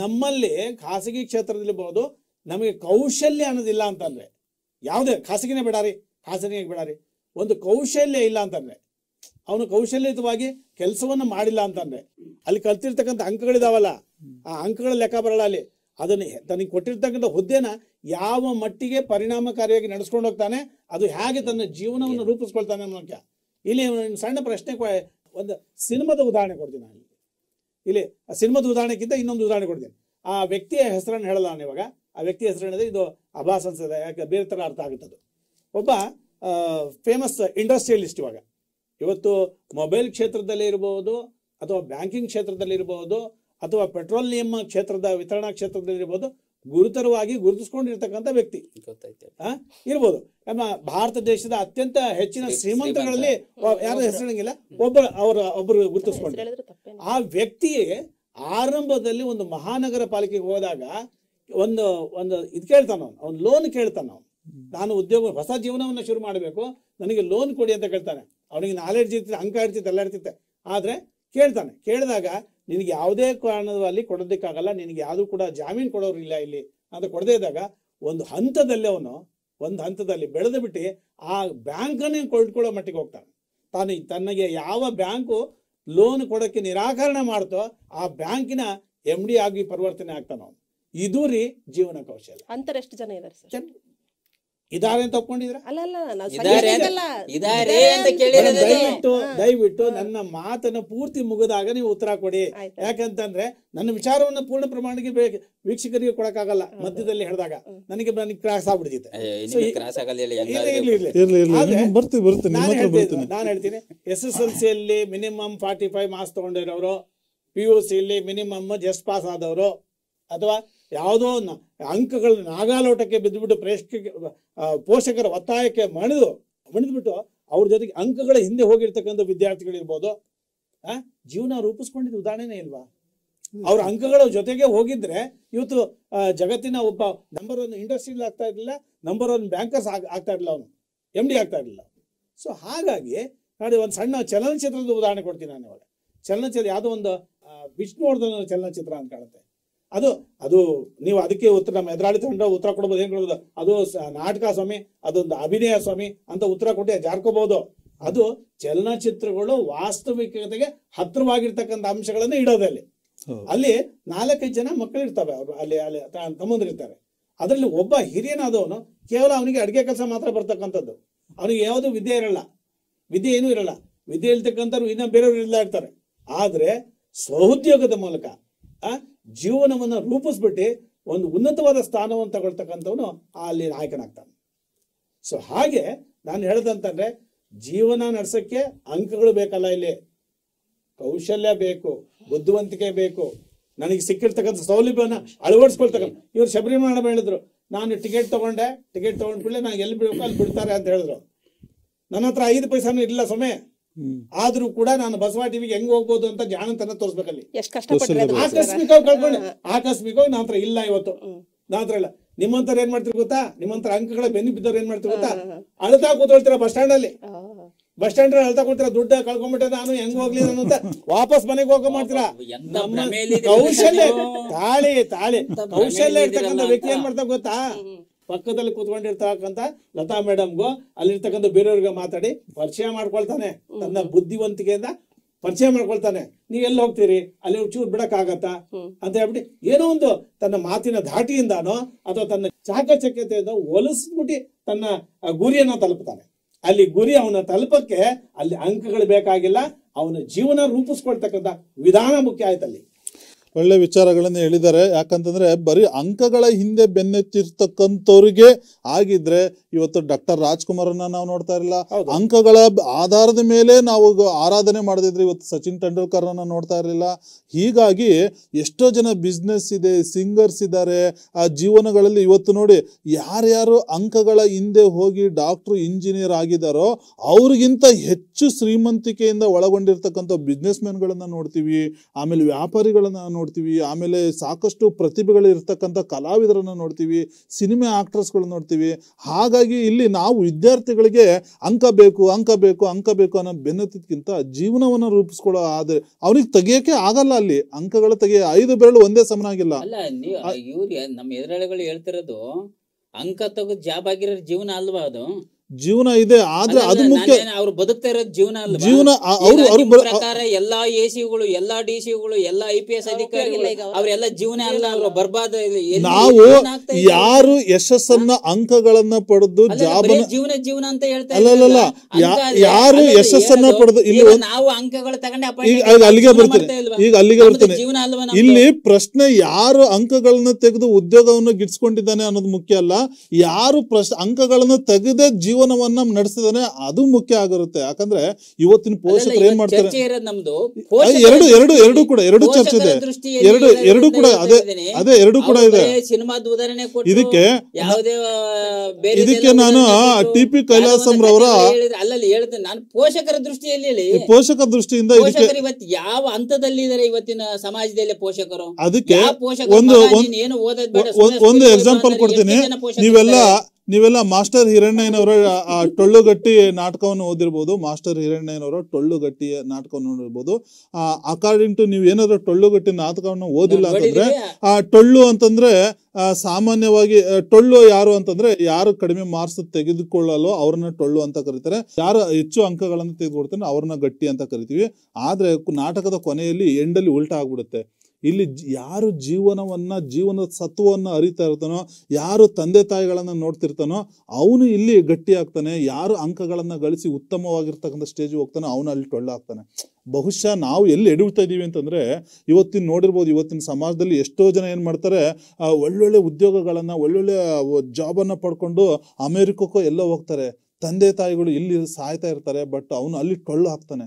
ನಮ್ಮಲ್ಲಿ ಖಾಸಗಿ ಕ್ಷೇತ್ರದಲ್ಲಿ ಬಹುದು ನಮಗೆ ಕೌಶಲ್ಯ ಅನ್ನೋದಿಲ್ಲ ಅಂತಂದ್ರೆ ಯಾವುದೇ ಖಾಸಗಿನೇ ಬಿಡಾರಿ ಖಾಸಗಿಯಾಗಿ ಬಿಡಾರಿ ಒಂದು ಕೌಶಲ್ಯ ಇಲ್ಲ ಅಂತಂದ್ರೆ ಅವನು ಕೌಶಲ್ಯಯುತವಾಗಿ ಕೆಲಸವನ್ನು ಮಾಡಿಲ್ಲ ಅಂತಂದ್ರೆ ಅಲ್ಲಿ ಕಲ್ತಿರ್ತಕ್ಕಂಥ ಅಂಕಗಳಿದಾವಲ್ಲ ಆ ಅಂಕಗಳ ಲೆಕ್ಕ ಬರಲ್ಲ ಅಲ್ಲಿ ಅದನ್ನು ತನಗೆ ಕೊಟ್ಟಿರ್ತಕ್ಕಂಥ ಹುದ್ದೆನ ಯಾವ ಮಟ್ಟಿಗೆ ಪರಿಣಾಮಕಾರಿಯಾಗಿ ನಡೆಸ್ಕೊಂಡು ಹೋಗ್ತಾನೆ ಅದು ಹೇಗೆ ತನ್ನ ಜೀವನವನ್ನು ರೂಪಿಸ್ಕೊಳ್ತಾನೆ ಅನ್ನೋಕೆ ಇಲ್ಲಿ ಸಣ್ಣ ಪ್ರಶ್ನೆ ಒಂದು ಸಿನಿಮಾದ ಉದಾಹರಣೆ ಕೊಡ್ತೀನಿ ನಾನು ಇಲ್ಲಿ ಆ ಸಿನಿಮಾದ ಉದಾಹರಣೆಗಿಂತ ಇನ್ನೊಂದು ಉದಾಹರಣೆ ಕೊಡ್ತೀನಿ ಆ ವ್ಯಕ್ತಿಯ ಹೆಸರನ್ನು ಹೇಳಲ್ಲ ನಾನು ಇವಾಗ ಆ ವ್ಯಕ್ತಿಯ ಹೆಸರು ಹೇಳಿದ್ರೆ ಇದು ಅಭಾಸ್ ಅನ್ಸದೆ ಯಾಕೆ ಬೇರೆ ಥರ ಅರ್ಥ ಅದು ಒಬ್ಬ ಫೇಮಸ್ ಇಂಡಸ್ಟ್ರಿಯಲಿಸ್ಟ್ ಇವಾಗ ಇವತ್ತು ಮೊಬೈಲ್ ಕ್ಷೇತ್ರದಲ್ಲೇ ಇರ್ಬೋದು ಅಥವಾ ಬ್ಯಾಂಕಿಂಗ್ ಕ್ಷೇತ್ರದಲ್ಲಿರ್ಬೋದು ಅಥವಾ ಪೆಟ್ರೋಲಿಯಂ ಕ್ಷೇತ್ರದ ವಿತರಣಾ ಕ್ಷೇತ್ರದಲ್ಲಿರ್ಬೋದು ಗುರುತರವಾಗಿ ಗುರುತಿಸ್ಕೊಂಡಿರ್ತಕ್ಕಂಥ ವ್ಯಕ್ತಿ ಇರ್ಬೋದು ನಮ್ಮ ಭಾರತ ದೇಶದ ಅತ್ಯಂತ ಹೆಚ್ಚಿನ ಶ್ರೀಮಂತಗಳಲ್ಲಿ ಯಾರು ಹೆಸರಿಡಂಗಿಲ್ಲ ಒಬ್ಬ ಅವರ ಒಬ್ಬರು ಗುರುತಿಸ್ಕೊಂಡ್ರು ಆ ವ್ಯಕ್ತಿ ಆರಂಭದಲ್ಲಿ ಒಂದು ಮಹಾನಗರ ಪಾಲಿಕೆಗೆ ಹೋದಾಗ ಒಂದು ಒಂದು ಇದು ಕೇಳ್ತಾನ ಅವ್ನು ಲೋನ್ ಕೇಳ್ತಾನ ಅವ್ನು ನಾನು ಉದ್ಯೋಗ ಹೊಸ ಜೀವನವನ್ನು ಶುರು ಮಾಡಬೇಕು ನನಗೆ ಲೋನ್ ಕೊಡಿ ಅಂತ ಕೇಳ್ತಾನೆ ಅವನಿಗೆ ನಾಲೆಡ್ಜ್ ಇರ್ತಿತ್ತು ಅಂಕ ಇರ್ತಿತ್ತು ಎಲ್ಲ ಇರ್ತಿತ್ತೆ ಆದರೆ ಕೇಳ್ತಾನೆ ಕೇಳಿದಾಗ ನಿನಗೆ ಯಾವುದೇ ಕಾರಣದಲ್ಲಿ ಕೊಡೋದಕ್ಕಾಗಲ್ಲ ನಿನಗೆ ಯಾವುದು ಕೂಡ ಜಾಮೀನು ಇಲ್ಲ ಇಲ್ಲಿ ಅಂತ ಕೊಡದೇ ಇದ್ದಾಗ ಒಂದು ಹಂತದಲ್ಲಿ ಅವನು ಒಂದು ಹಂತದಲ್ಲಿ ಬೆಳೆದು ಬಿಟ್ಟು ಆ ಬ್ಯಾಂಕನ್ನೇ ಕೊಡ್ಕೊಳ್ಳೋ ಮಟ್ಟಿಗೆ ಹೋಗ್ತಾನೆ ತಾನು ತನಗೆ ಯಾವ ಬ್ಯಾಂಕು ಲೋನ್ ಕೊಡೋಕ್ಕೆ ನಿರಾಕರಣೆ ಮಾಡ್ತೋ ಆ ಬ್ಯಾಂಕಿನ ಎಮ್ ಡಿ ಆಗಿ ಪರಿವರ್ತನೆ ಆಗ್ತಾನ ಇದು ರೀ ಜೀವನ ಕೌಶಲ್ಯ ಅಂತಾರೆ ಜನ ಇದ್ದಾರೆ ಇದಾರೆ ಅಂತ ದಯವಿಟ್ಟು ದಯವಿಟ್ಟು ನನ್ನ ಮಾತನ್ನು ಪೂರ್ತಿ ಮುಗಿದಾಗ ನೀವು ಉತ್ತರ ಕೊಡಿ ಯಾಕಂತಂದ್ರೆ ನನ್ನ ವಿಚಾರವನ್ನು ಪೂರ್ಣ ಪ್ರಮಾಣಕ್ಕೆ ವೀಕ್ಷಕರಿಗೆ ಕೊಡಕ್ಕಾಗಲ್ಲ ಮಧ್ಯದಲ್ಲಿ ಹೇಳಿದಾಗ ನನಗೆ ನನಗೆ ಕ್ರಾಸ್ ಆಗ್ಬಿಡ್ತಿತ್ತು ನಾನು ಹೇಳ್ತೀನಿ ಎಸ್ ಎಸ್ ಎಲ್ ಅಲ್ಲಿ ಮಿನಿಮಮ್ ಫಾರ್ಟಿ ಫೈವ್ ಮಾರ್ಕ್ಸ್ ತಗೊಂಡಿರೋರು ಪಿ ಯು ಅಲ್ಲಿ ಮಿನಿಮಮ್ ಜಸ್ಟ್ ಪಾಸ್ ಆದವರು ಅಥವಾ ಯಾವುದೋ ಅಂಕಗಳ ನಾಗಾಲೋಟಕ್ಕೆ ಬಿದ್ದುಬಿಟ್ಟು ಪ್ರೇಕ್ಷಕ ಪೋಷಕರ ಒತ್ತಾಯಕ್ಕೆ ಮಣಿದು ಮಣಿದ್ಬಿಟ್ಟು ಅವ್ರ ಜೊತೆಗೆ ಅಂಕಗಳ ಹಿಂದೆ ಹೋಗಿರ್ತಕ್ಕಂಥ ವಿದ್ಯಾರ್ಥಿಗಳಿರ್ಬೋದು ಆ ಜೀವನ ರೂಪಿಸ್ಕೊಂಡಿದ್ದು ಉದಾಹರಣೆನೇ ಇಲ್ವಾ ಅವ್ರ ಅಂಕಗಳ ಜೊತೆಗೆ ಹೋಗಿದ್ರೆ ಇವತ್ತು ಜಗತ್ತಿನ ಒಬ್ಬ ನಂಬರ್ ಒನ್ ಇಂಡಸ್ಟ್ರಿಲ್ ಆಗ್ತಾ ಇರಲಿಲ್ಲ ನಂಬರ್ ಒನ್ ಬ್ಯಾಂಕರ್ಸ್ ಆಗ್ತಾ ಇರ್ಲಿಲ್ಲ ಅವನು ಎಮ್ ಡಿ ಆಗ್ತಾ ಇರಲಿಲ್ಲ ಸೊ ಹಾಗಾಗಿ ನೋಡಿ ಒಂದು ಸಣ್ಣ ಚಲನಚಿತ್ರದ ಉದಾಹರಣೆ ಕೊಡ್ತೀನಿ ನಾನು ಇವಾಗ ಚಲನಚಿತ್ರ ಯಾವುದೋ ಒಂದು ವಿಷ್ಣುವರ್ಧನ ಚಲನಚಿತ್ರ ಅಂತ ಕಾಣುತ್ತೆ ಅದು ಅದು ನೀವು ಅದಕ್ಕೆ ಉತ್ತರ ನಮ್ಮ ಎದುರಾಳಿ ತಂಡ ಉತ್ತರ ಕೊಡ್ಬೋದು ಏನ್ ಕೊಡ್ಬೋದು ಅದು ನಾಟಕ ಸ್ವಾಮಿ ಅದೊಂದು ಅಭಿನಯ ಸ್ವಾಮಿ ಅಂತ ಉತ್ತರ ಕೊಟ್ಟೆ ಜಾರ್ಕೋಬಹುದು ಅದು ಚಲನಚಿತ್ರಗಳು ವಾಸ್ತವಿಕತೆಗೆ ಹತ್ರವಾಗಿರ್ತಕ್ಕಂಥ ಅಂಶಗಳನ್ನು ಇಡೋದಲ್ಲಿ ಅಲ್ಲಿ ನಾಲ್ಕೈದು ಜನ ಮಕ್ಕಳು ಇರ್ತವೆ ಅವರು ಅಲ್ಲಿ ಅಲ್ಲಿ ತಮ್ಮಂದಿರ್ತಾರೆ ಅದರಲ್ಲಿ ಒಬ್ಬ ಹಿರಿಯನಾದವನು ಕೇವಲ ಅವನಿಗೆ ಅಡಿಗೆ ಕೆಲಸ ಮಾತ್ರ ಬರ್ತಕ್ಕಂಥದ್ದು ಅವನಿಗೆ ಯಾವುದು ವಿದ್ಯೆ ಇರಲ್ಲ ವಿದ್ಯೆ ಏನೂ ಇರಲ್ಲ ವಿದ್ಯೆ ಇಲ್ತಕ್ಕಂಥವ್ರು ಇನ್ನೂ ಬೇರೆಯವರು ಇಲ್ಲ ಇರ್ತಾರೆ ಆದರೆ ಸ್ವಉದ್ಯೋಗದ ಮೂಲಕ ಆ ಜೀವನವನ್ನು ರೂಪಿಸ್ಬಿಟ್ಟು ಒಂದು ಉನ್ನತವಾದ ಸ್ಥಾನವನ್ನು ತಗೊಳ್ತಕ್ಕಂಥವನು ಅಲ್ಲಿ ನಾಯಕನಾಗ್ತಾನೆ ಸೊ ಹಾಗೆ ನಾನು ಹೇಳ್ದಂತಂದ್ರೆ ಜೀವನ ನಡೆಸೋಕ್ಕೆ ಅಂಕಗಳು ಬೇಕಲ್ಲ ಇಲ್ಲಿ ಕೌಶಲ್ಯ ಬೇಕು ಬುದ್ಧಿವಂತಿಕೆ ಬೇಕು ನನಗೆ ಸಿಕ್ಕಿರ್ತಕ್ಕಂಥ ಸೌಲಭ್ಯನ ಅಳವಡಿಸ್ಕೊಳ್ತಕ್ಕಂಥ ಇವ್ರು ಶಬರಿಮಲ ಹೇಳಿದ್ರು ನಾನು ಟಿಕೆಟ್ ತೊಗೊಂಡೆ ಟಿಕೆಟ್ ತೊಗೊಂಡ್ಬಿಡ್ಲೆ ನಾನು ಎಲ್ಲಿ ಬಿಡಬೇಕು ಅಲ್ಲಿ ಬಿಡ್ತಾರೆ ಅಂತ ಹೇಳಿದ್ರು ನನ್ನ ಹತ್ರ ಐದು ಪೈಸಾನು ಇಲ್ಲ ಸಮಯ ಆದ್ರೂ ಕೂಡ ನಾನು ಬಸವ ಟಿವಿಗೆ ಹೆಂಗ್ ಹೋಗ್ಬೋದು ಅಂತ ಜಾಣಂತನ ತೋರ್ಸ್ಬೇಕಲ್ಲಿ ಆಕಸ್ಮಿಕವಾಗಿ ಕಳ್ಕೊಂಡೆ ಆಕಸ್ಮಿಕವಾಗಿ ನಾನ್ ಹತ್ರ ಇಲ್ಲ ಇವತ್ತು ನಾನ್ ಇಲ್ಲ ನಿಮ್ಮಂತರ ಏನ್ ಮಾಡ್ತೀರಿ ಗೊತ್ತಾ ನಿಮ್ಮಂತರ ಅಂಕಗಳ ಬೆನ್ನು ಬಿದ್ದವ್ರು ಏನ್ ಮಾಡ್ತೀರಿ ಗೊತ್ತಾ ಅಳ್ತಾ ಕೂತ್ಕೊಳ್ತೀರಾ ಬಸ್ ಸ್ಟ್ಯಾಂಡ್ ಅಲ್ಲಿ ಬಸ್ ಸ್ಟ್ಯಾಂಡ್ ಅಳ್ತಾ ಕೊಡ್ತೀರಾ ದುಡ್ಡ ಕಳ್ಕೊಂಡ್ಬಿಟ್ಟೆ ನಾನು ಹೆಂಗ್ ಹೋಗ್ಲಿ ನಾನು ಅಂತ ವಾಪಸ್ ಮನೆಗೆ ಹೋಗ ಮಾಡ್ತೀರಾ ಕೌಶಲ್ಯ ತಾಳಿ ತಾಳಿ ಕೌಶಲ್ಯ ಇರ್ತಕ್ಕಂಥ ವ್ಯಕ್ತಿ ಏನ್ ಮಾಡ್ತಾ ಗೊತ್ತಾ ಪಕ್ಕದಲ್ಲಿ ಕೂತ್ಕೊಂಡಿರ್ತಕ್ಕಂಥ ಲತಾ ಮೇಡಮ್ಗೂ ಅಲ್ಲಿರ್ತಕ್ಕಂಥ ಬೇರೆಯವ್ರಿಗೆ ಮಾತಾಡಿ ಪರಿಚಯ ಮಾಡ್ಕೊಳ್ತಾನೆ ತನ್ನ ಬುದ್ಧಿವಂತಿಕೆಯಿಂದ ಪರಿಚಯ ಮಾಡ್ಕೊಳ್ತಾನೆ ನೀವ್ ಎಲ್ಲಿ ಹೋಗ್ತೀರಿ ಅಲ್ಲಿ ಚೂರ್ ಬಿಡಕ್ಕಾಗತ್ತಾ ಅಂತ ಹೇಳ್ಬಿಟ್ಟು ಏನೋ ಒಂದು ತನ್ನ ಮಾತಿನ ಧಾಟಿಯಿಂದಾನೋ ಅಥವಾ ತನ್ನ ಚಾಕಚಕ್ಯತೆಯಿಂದ ಒಲಿಸ್ಬಿಟ್ಟು ತನ್ನ ಗುರಿಯನ್ನ ತಲುಪ್ತಾನೆ ಅಲ್ಲಿ ಗುರಿ ಅವನ ತಲುಪಕ್ಕೆ ಅಲ್ಲಿ ಅಂಕಗಳು ಬೇಕಾಗಿಲ್ಲ ಅವನ ಜೀವನ ರೂಪಿಸ್ಕೊಳ್ತಕ್ಕಂಥ ವಿಧಾನ ಮುಖ್ಯ ಆಯ್ತಲ್ಲಿ ಒಳ್ಳೆ ವಿಚಾರಗಳನ್ನು ಹೇಳಿದ್ದಾರೆ ಯಾಕಂತಂದರೆ ಬರೀ ಅಂಕಗಳ ಹಿಂದೆ ಬೆನ್ನೆತ್ತಿರ್ತಕ್ಕಂಥವ್ರಿಗೆ ಆಗಿದ್ರೆ ಇವತ್ತು ಡಾಕ್ಟರ್ ರಾಜ್ಕುಮಾರನ್ನ ನಾವು ನೋಡ್ತಾ ಇರಲಿಲ್ಲ ಅಂಕಗಳ ಆಧಾರದ ಮೇಲೆ ನಾವು ಆರಾಧನೆ ಮಾಡದಿದ್ರೆ ಇವತ್ತು ಸಚಿನ್ ತೆಂಡೂಲ್ಕರ್ನ ನೋಡ್ತಾ ಇರಲಿಲ್ಲ ಹೀಗಾಗಿ ಎಷ್ಟೋ ಜನ ಬಿಸ್ನೆಸ್ ಇದೆ ಸಿಂಗರ್ಸ್ ಇದ್ದಾರೆ ಆ ಜೀವನಗಳಲ್ಲಿ ಇವತ್ತು ನೋಡಿ ಯಾರ್ಯಾರು ಅಂಕಗಳ ಹಿಂದೆ ಹೋಗಿ ಡಾಕ್ಟ್ರು ಇಂಜಿನಿಯರ್ ಆಗಿದ್ದಾರೋ ಅವ್ರಿಗಿಂತ ಹೆಚ್ಚು ಶ್ರೀಮಂತಿಕೆಯಿಂದ ಒಳಗೊಂಡಿರ್ತಕ್ಕಂಥ ಬಿಸ್ನೆಸ್ ಮ್ಯಾನ್ಗಳನ್ನು ನೋಡ್ತೀವಿ ಆಮೇಲೆ ವ್ಯಾಪಾರಿಗಳನ್ನು ನೋಡಿ ನೋಡ್ತೀವಿ ಆಮೇಲೆ ಸಾಕಷ್ಟು ಪ್ರತಿಭೆಗಳು ಇರ್ತಕ್ಕಂಥ ಕಲಾವಿದರನ್ನು ನೋಡ್ತೀವಿ ಸಿನಿಮಾ ಆಕ್ಟ್ರಸ್ಗಳನ್ನ ನೋಡ್ತೀವಿ ಹಾಗಾಗಿ ಇಲ್ಲಿ ನಾವು ವಿದ್ಯಾರ್ಥಿಗಳಿಗೆ ಅಂಕ ಬೇಕು ಅಂಕ ಬೇಕು ಅಂಕ ಬೇಕು ಅನ್ನೋ ಬೆನ್ನತ್ತಿದ್ಕಿಂತ ಜೀವನವನ್ನು ರೂಪಿಸ್ಕೊಳ್ಳೋ ಆದರೆ ಅವ್ರಿಗೆ ತೆಗಿಯೋಕೆ ಆಗಲ್ಲ ಅಲ್ಲಿ ಅಂಕಗಳು ತೆಗೆಯೋ ಐದು ಬೆರಳು ಒಂದೇ ಸಮನಾಗಿಲ್ಲ ಅಲ್ಲ ನಮ್ಮ ಎದುರಾಳಿಗಳು ಹೇಳ್ತಿರೋದು ಅಂಕ ತಗೋ ಜಾಬ್ ಆಗಿರೋ ಜೀವನ ಅಲ್ವಾ ಅದು ಜೀವನ ಇದೆ ಆದ್ರೆ ಅದು ಮುಖ್ಯ ಅವ್ರು ಬದುಕ್ತಾ ಇರೋದು ಜೀವನ ಅಲ್ಲ ಜೀವನ ಪ್ರಕಾರ ಎಲ್ಲಾ ಎಸಿಗಳು ಎಲ್ಲಾ ಡಿಸಿಗಳು ಎಲ್ಲಾ ಐ ಪಿ ಎಸ್ ಅಧಿಕಾರಿಗಳು ಅವ್ರೆಲ್ಲ ಜೀವನ ಅಲ್ಲ ಅವರು ಬರ್ಬಾದ ನಾವು ಯಾರು ಯಶಸ್ಸನ್ನ ಅಂಕಗಳನ್ನ ಪಡೆದು ಜಾಬ್ ಜೀವನ ಜೀವನ ಅಂತ ಹೇಳ್ತಾರೆ ಯಾರು ಯಶಸ್ಸನ್ನ ಪಡೆದು ಇಲ್ಲಿ ನಾವು ಅಂಕಗಳು ತಗೊಂಡೆ ಅಲ್ಲಿಗೆ ಬರ್ತೇನೆ ಈಗ ಅಲ್ಲಿಗೆ ಬರ್ತೇನೆ ಇಲ್ಲಿ ಪ್ರಶ್ನೆ ಯಾರು ಅಂಕಗಳನ್ನ ತೆಗೆದು ಉದ್ಯೋಗವನ್ನು ಗಿಟ್ಸ್ಕೊಂಡಿದ್ದಾನೆ ಅನ್ನೋದು ಮುಖ್ಯ ಅಲ್ಲ ಯಾರು ಪ್ರಶ್ನೆ ಅಂಕಗಳನ್ನ ತೆಗೆದೇ ಜೀವನ ಜೀವನವನ್ನ ನಡೆಸಿದಾನೆ ಅದು ಮುಖ್ಯ ಆಗಿರುತ್ತೆ ಯಾಕಂದ್ರೆ ಇವತ್ತಿನ ಪೋಷಕರು ಏನ್ ಮಾಡ್ತಾರೆ ಎರಡು ಎರಡು ಎರಡು ಕೂಡ ಎರಡು ಚರ್ಚೆ ಇದೆ ಎರಡು ಎರಡು ಕೂಡ ಅದೇ ಅದೇ ಎರಡು ಕೂಡ ಇದೆ ಸಿನಿಮಾದ ಉದಾಹರಣೆ ಇದಕ್ಕೆ ಇದಕ್ಕೆ ನಾನು ಟಿ ಪಿ ಕೈಲಾಸಂ ಅಲ್ಲಲ್ಲಿ ಹೇಳ್ತೇನೆ ನಾನು ಪೋಷಕರ ದೃಷ್ಟಿಯಲ್ಲಿ ಪೋಷಕ ದೃಷ್ಟಿಯಿಂದ ಪೋಷಕರು ಯಾವ ಹಂತದಲ್ಲಿ ಇದಾರೆ ಇವತ್ತಿನ ಸಮಾಜದಲ್ಲಿ ಪೋಷಕರು ಅದಕ್ಕೆ ಒಂದು ಒಂದು ಎಕ್ಸಾಂಪಲ್ ಕೊಡ್ತೀನಿ ನೀವೆಲ್ಲ ನೀವೆಲ್ಲ ಮಾಸ್ಟರ್ ಹಿರಣ್ಣಯ್ಯನವರ ಟೊಳ್ಳುಗಟ್ಟಿ ನಾಟಕವನ್ನು ಓದಿರ್ಬೋದು ಮಾಸ್ಟರ್ ಹಿರಣ್ಣಯ್ಯನವರ ಟೊಳ್ಳುಗಟ್ಟಿ ನಾಟಕವನ್ನು ನೋಡಿರ್ಬೋದು ಅಕಾರ್ಡಿಂಗ್ ಟು ನೀವು ಏನಾದರೂ ಟೊಳ್ಳುಗಟ್ಟಿ ನಾಟಕವನ್ನು ಓದಿಲ್ಲ ಅಂತಂದ್ರೆ ಆ ಟೊಳ್ಳು ಅಂತಂದ್ರೆ ಸಾಮಾನ್ಯವಾಗಿ ಟೊಳ್ಳು ಯಾರು ಅಂತಂದ್ರೆ ಯಾರು ಕಡಿಮೆ ಮಾರ್ಕ್ಸ್ ತೆಗೆದುಕೊಳ್ಳಲು ಅವ್ರನ್ನ ಟೊಳ್ಳು ಅಂತ ಕರೀತಾರೆ ಯಾರು ಹೆಚ್ಚು ಅಂಕಗಳನ್ನು ತೆಗೆದುಕೊಡ್ತಾರೆ ಅವ್ರನ್ನ ಗಟ್ಟಿ ಅಂತ ಕರಿತೀವಿ ಆದ್ರೆ ನಾಟಕದ ಕೊನೆಯಲ್ಲಿ ಎಂಡಲ್ಲಿ ಉಲ್ಟಾ ಆಗ್ಬಿಡುತ್ತೆ ಇಲ್ಲಿ ಯಾರು ಜೀವನವನ್ನ ಜೀವನದ ಸತ್ವವನ್ನು ಅರಿತಾ ಇರ್ತಾನೋ ಯಾರು ತಂದೆ ತಾಯಿಗಳನ್ನ ನೋಡ್ತಿರ್ತಾನೋ ಅವನು ಇಲ್ಲಿ ಗಟ್ಟಿಯಾಗ್ತಾನೆ ಯಾರು ಅಂಕಗಳನ್ನ ಗಳಿಸಿ ಉತ್ತಮವಾಗಿರ್ತಕ್ಕಂಥ ಸ್ಟೇಜ್ ಹೋಗ್ತಾನೋ ಅವನು ಅಲ್ಲಿ ಟೊಳ್ಳಾಗ್ತಾನೆ ಬಹುಶಃ ನಾವು ಎಲ್ಲಿ ಎಡುತ್ತಾ ಇದ್ದೀವಿ ಅಂತಂದ್ರೆ ಇವತ್ತಿನ ನೋಡಿರ್ಬೋದು ಇವತ್ತಿನ ಸಮಾಜದಲ್ಲಿ ಎಷ್ಟೋ ಜನ ಏನು ಮಾಡ್ತಾರೆ ಒಳ್ಳೊಳ್ಳೆ ಉದ್ಯೋಗಗಳನ್ನ ಒಳ್ಳೊಳ್ಳೆ ಜಾಬ್ ಅನ್ನ ಪಡ್ಕೊಂಡು ಅಮೇರಿಕಕ್ಕೋ ಎಲ್ಲೋ ಹೋಗ್ತಾರೆ ತಂದೆ ತಾಯಿಗಳು ಇಲ್ಲಿ ಸಾಯ್ತಾ ಇರ್ತಾರೆ ಬಟ್ ಅವನು ಅಲ್ಲಿ ಟೊಳ್ಳು ಹಾಕ್ತಾನೆ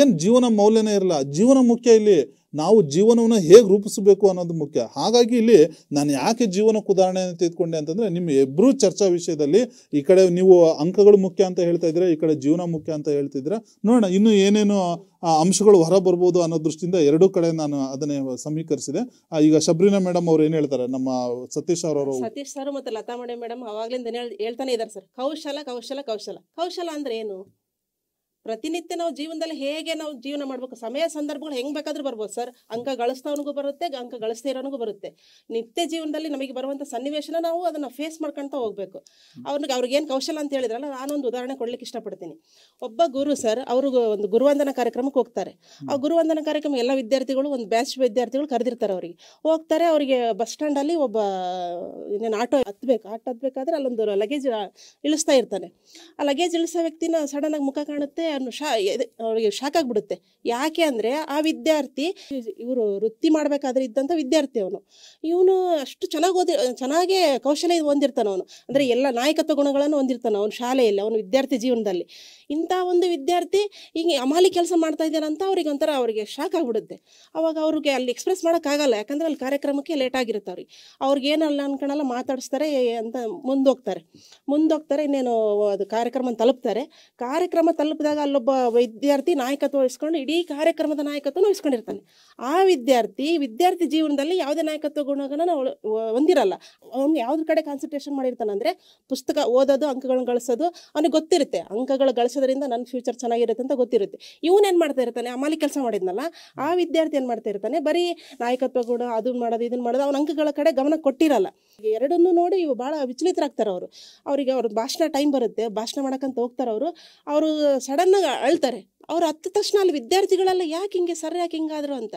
ಏನು ಜೀವನ ಮೌಲ್ಯನೇ ಇರಲ್ಲ ಜೀವನ ಮುಖ್ಯ ಇಲ್ಲಿ ನಾವು ಜೀವನವನ್ನು ಹೇಗೆ ರೂಪಿಸಬೇಕು ಅನ್ನೋದು ಮುಖ್ಯ ಹಾಗಾಗಿ ಇಲ್ಲಿ ನಾನು ಯಾಕೆ ಜೀವನಕ್ಕೆ ಉದಾಹರಣೆಯನ್ನು ತೆಗೆದುಕೊಂಡೆ ಅಂತಂದರೆ ನಿಮ್ಮ ಇಬ್ಬರೂ ಚರ್ಚಾ ವಿಷಯದಲ್ಲಿ ಈ ಕಡೆ ನೀವು ಅಂಕಗಳು ಮುಖ್ಯ ಅಂತ ಹೇಳ್ತಾ ಇದ್ರೆ ಈ ಕಡೆ ಜೀವನ ಮುಖ್ಯ ಅಂತ ಹೇಳ್ತಿದ್ರ ನೋಡೋಣ ಇನ್ನು ಏನೇನು ಅಂಶಗಳು ಹೊರ ಬರ್ಬೋದು ಅನ್ನೋ ದೃಷ್ಟಿಯಿಂದ ಎರಡೂ ಕಡೆ ನಾನು ಅದನ್ನೇ ಸಮೀಕರಿಸಿದೆ ಈಗ ಶಬ್ರಿನಾ ಮೇಡಮ್ ಅವ್ರು ಏನು ಹೇಳ್ತಾರೆ ನಮ್ಮ ಸತೀಶ್ ಅವರು ಸತೀಶ್ ಸರ್ ಮತ್ತೆ ಲತಾ ಮೇಡಮ್ ಅವಾಗ್ಲಿಂದ ಹೇಳ್ತಾನೆ ಇದ್ದಾರೆ ಸರ್ ಕೌಶಲ ಕೌಶಲ ಕೌಶಲ ಕೌಶಲ ಅಂದ್ರೆ ಏನು ಪ್ರತಿನಿತ್ಯ ನಾವು ಜೀವನದಲ್ಲಿ ಹೇಗೆ ನಾವು ಜೀವನ ಮಾಡ್ಬೇಕು ಸಮಯ ಸಂದರ್ಭಗಳು ಹೆಂಗ್ ಬೇಕಾದ್ರೂ ಬರ್ಬೋದು ಸರ್ ಅಂಕ ಗಳಿಸ್ತವನಿಗೂ ಬರುತ್ತೆ ಅಂಕ ಗಳಿಸ್ತಾ ಇರೋನಿಗೂ ಬರುತ್ತೆ ನಿತ್ಯ ಜೀವನದಲ್ಲಿ ನಮಗೆ ಬರುವಂತ ಸನ್ನಿವೇಶನ ನಾವು ಅದನ್ನ ಫೇಸ್ ಮಾಡ್ಕೊಂತ ಹೋಗ್ಬೇಕು ಅವ್ರಿಗೆ ಅವ್ರಿಗೆ ಏನು ಕೌಶಲ ಅಂತ ಹೇಳಿದ್ರಲ್ಲ ನಾನೊಂದು ಉದಾಹರಣೆ ಕೊಡ್ಲಿಕ್ಕೆ ಇಷ್ಟಪಡ್ತೀನಿ ಒಬ್ಬ ಗುರು ಸರ್ ಅವ್ರಿಗೂ ಒಂದು ಗುರುವಂದನ ಕಾರ್ಯಕ್ರಮಕ್ಕೆ ಹೋಗ್ತಾರೆ ಆ ಗುರುವಂದನ ಕಾರ್ಯಕ್ರಮ ಎಲ್ಲ ವಿದ್ಯಾರ್ಥಿಗಳು ಒಂದು ಬ್ಯಾಚ್ ವಿದ್ಯಾರ್ಥಿಗಳು ಕರೆದಿರ್ತಾರೆ ಅವರಿಗೆ ಹೋಗ್ತಾರೆ ಅವರಿಗೆ ಬಸ್ ಸ್ಟ್ಯಾಂಡಲ್ಲಿ ಒಬ್ಬ ಇನ್ನೇನು ಆಟೋ ಹತ್ಬೇಕು ಆಟೋ ಹತ್ಬೇಕಾದ್ರೆ ಅಲ್ಲೊಂದು ಲಗೇಜ್ ಇಳಿಸ್ತಾ ಇರ್ತಾನೆ ಆ ಲಗೇಜ್ ಇಳಿಸೋ ವ್ಯಕ್ತಿನ ಸಡನ್ ಆಗಿ ಮುಖ ಕಾಣುತ್ತೆ ಶಾ ಅವ್ರಿಗೆ ಶಾಕ್ ಆಗಿಬಿಡುತ್ತೆ ಯಾಕೆ ಅಂದರೆ ಆ ವಿದ್ಯಾರ್ಥಿ ಇವರು ವೃತ್ತಿ ಮಾಡಬೇಕಾದ್ರೆ ಇದ್ದಂಥ ವಿದ್ಯಾರ್ಥಿ ಅವನು ಇವನು ಅಷ್ಟು ಚೆನ್ನಾಗಿ ಓದಿ ಚೆನ್ನಾಗೆ ಕೌಶಲ್ಯ ಹೊಂದಿರ್ತಾನೆ ಅವನು ಅಂದರೆ ಎಲ್ಲ ನಾಯಕತ್ವ ಗುಣಗಳನ್ನು ಹೊಂದಿರ್ತಾನೆ ಅವನು ಶಾಲೆಯಲ್ಲಿ ಅವನು ವಿದ್ಯಾರ್ಥಿ ಜೀವನದಲ್ಲಿ ಇಂಥ ಒಂದು ವಿದ್ಯಾರ್ಥಿ ಹಿಂಗೆ ಅಮಾಲಿ ಕೆಲಸ ಮಾಡ್ತಾ ಇದ್ದಾನೆ ಅಂತ ಅವ್ರಿಗೆ ಒಂಥರ ಅವರಿಗೆ ಶಾಕ್ ಆಗಿಬಿಡುತ್ತೆ ಅವಾಗ ಅವ್ರಿಗೆ ಅಲ್ಲಿ ಎಕ್ಸ್ಪ್ರೆಸ್ ಮಾಡೋಕ್ಕಾಗಲ್ಲ ಯಾಕಂದರೆ ಅಲ್ಲಿ ಕಾರ್ಯಕ್ರಮಕ್ಕೆ ಲೇಟ್ ಆಗಿರುತ್ತೆ ಅವ್ರಿಗೆ ಅವ್ರಿಗೆ ಏನಲ್ಲ ಅನ್ಕೊಳಲ್ಲ ಮಾತಾಡಿಸ್ತಾರೆ ಅಂತ ಮುಂದೋಗ್ತಾರೆ ಮುಂದೋಗ್ತಾರೆ ಇನ್ನೇನು ಅದು ಕಾರ್ಯಕ್ರಮ ತಲುಪ್ತಾರೆ ಕಾರ್ಯಕ್ರಮ ತಲುಪಿದಾಗ ಅಲ್ಲೊಬ್ಬ ವಿದ್ಯಾರ್ಥಿ ನಾಯಕತ್ವ ವಹಿಸ್ಕೊಂಡು ಇಡೀ ಕಾರ್ಯಕ್ರಮದ ನಾಯಕತ್ವ ವಹಿಸ್ಕೊಂಡಿರ್ತಾನೆ ಆ ವಿದ್ಯಾರ್ಥಿ ವಿದ್ಯಾರ್ಥಿ ಜೀವನದಲ್ಲಿ ಯಾವುದೇ ನಾಯಕತ್ವ ಗುಣಗಳನ್ನ ಹೊಂದಿರಲ್ಲ ಅವ್ನು ಯಾವ್ದ್ರ ಕಡೆ ಕಾನ್ಸಂಟ್ರೇಷನ್ ಮಾಡಿರ್ತಾನೆ ಅಂದರೆ ಪುಸ್ತಕ ಓದೋದು ಅಂಕಗಳನ್ನ ಗಳಿಸೋದು ಅವ್ನಿಗೆ ಗೊತ್ತಿರುತ್ತೆ ಅಂಕಗಳು ಗಳಿಸೋದ್ರಿಂದ ನನ್ನ ಫ್ಯೂಚರ್ ಚೆನ್ನಾಗಿರುತ್ತೆ ಅಂತ ಗೊತ್ತಿರುತ್ತೆ ಇವನು ಏನು ಮಾಡ್ತಾ ಇರ್ತಾನೆ ಅಮಾಲಿ ಕೆಲಸ ಮಾಡಿದ್ನಲ್ಲ ಆ ವಿದ್ಯಾರ್ಥಿ ಏನು ಮಾಡ್ತಾ ಇರ್ತಾನೆ ಬರೀ ನಾಯಕತ್ವ ಗುಣ ಅದನ್ನ ಮಾಡೋದು ಇದನ್ನ ಮಾಡೋದು ಅವ್ನ ಅಂಕಗಳ ಕಡೆ ಗಮನ ಕೊಟ್ಟಿರಲ್ಲ ಎರಡನ್ನೂ ನೋಡಿ ಇವು ಭಾಳ ವಿಚಲಿತರಾಗ್ತಾರೆ ಅವರು ಅವರಿಗೆ ಅವ್ರ ಭಾಷಣ ಟೈಮ್ ಬರುತ್ತೆ ಭಾಷಣ ಮಾಡಕಂತ ಹೋಗ್ತಾರೆ ಅವರು ಅವರು ಸಡನ್ನಾಗಿ ಅಳ್ತಾರೆ ಅವ್ರು ಹತ್ತ ತಕ್ಷಣ ಅಲ್ಲಿ ವಿದ್ಯಾರ್ಥಿಗಳೆಲ್ಲ ಯಾಕೆ ಹಿಂಗೆ ಸರ್ ಯಾಕೆ ಹಿಂಗಾದ್ರು ಅಂತ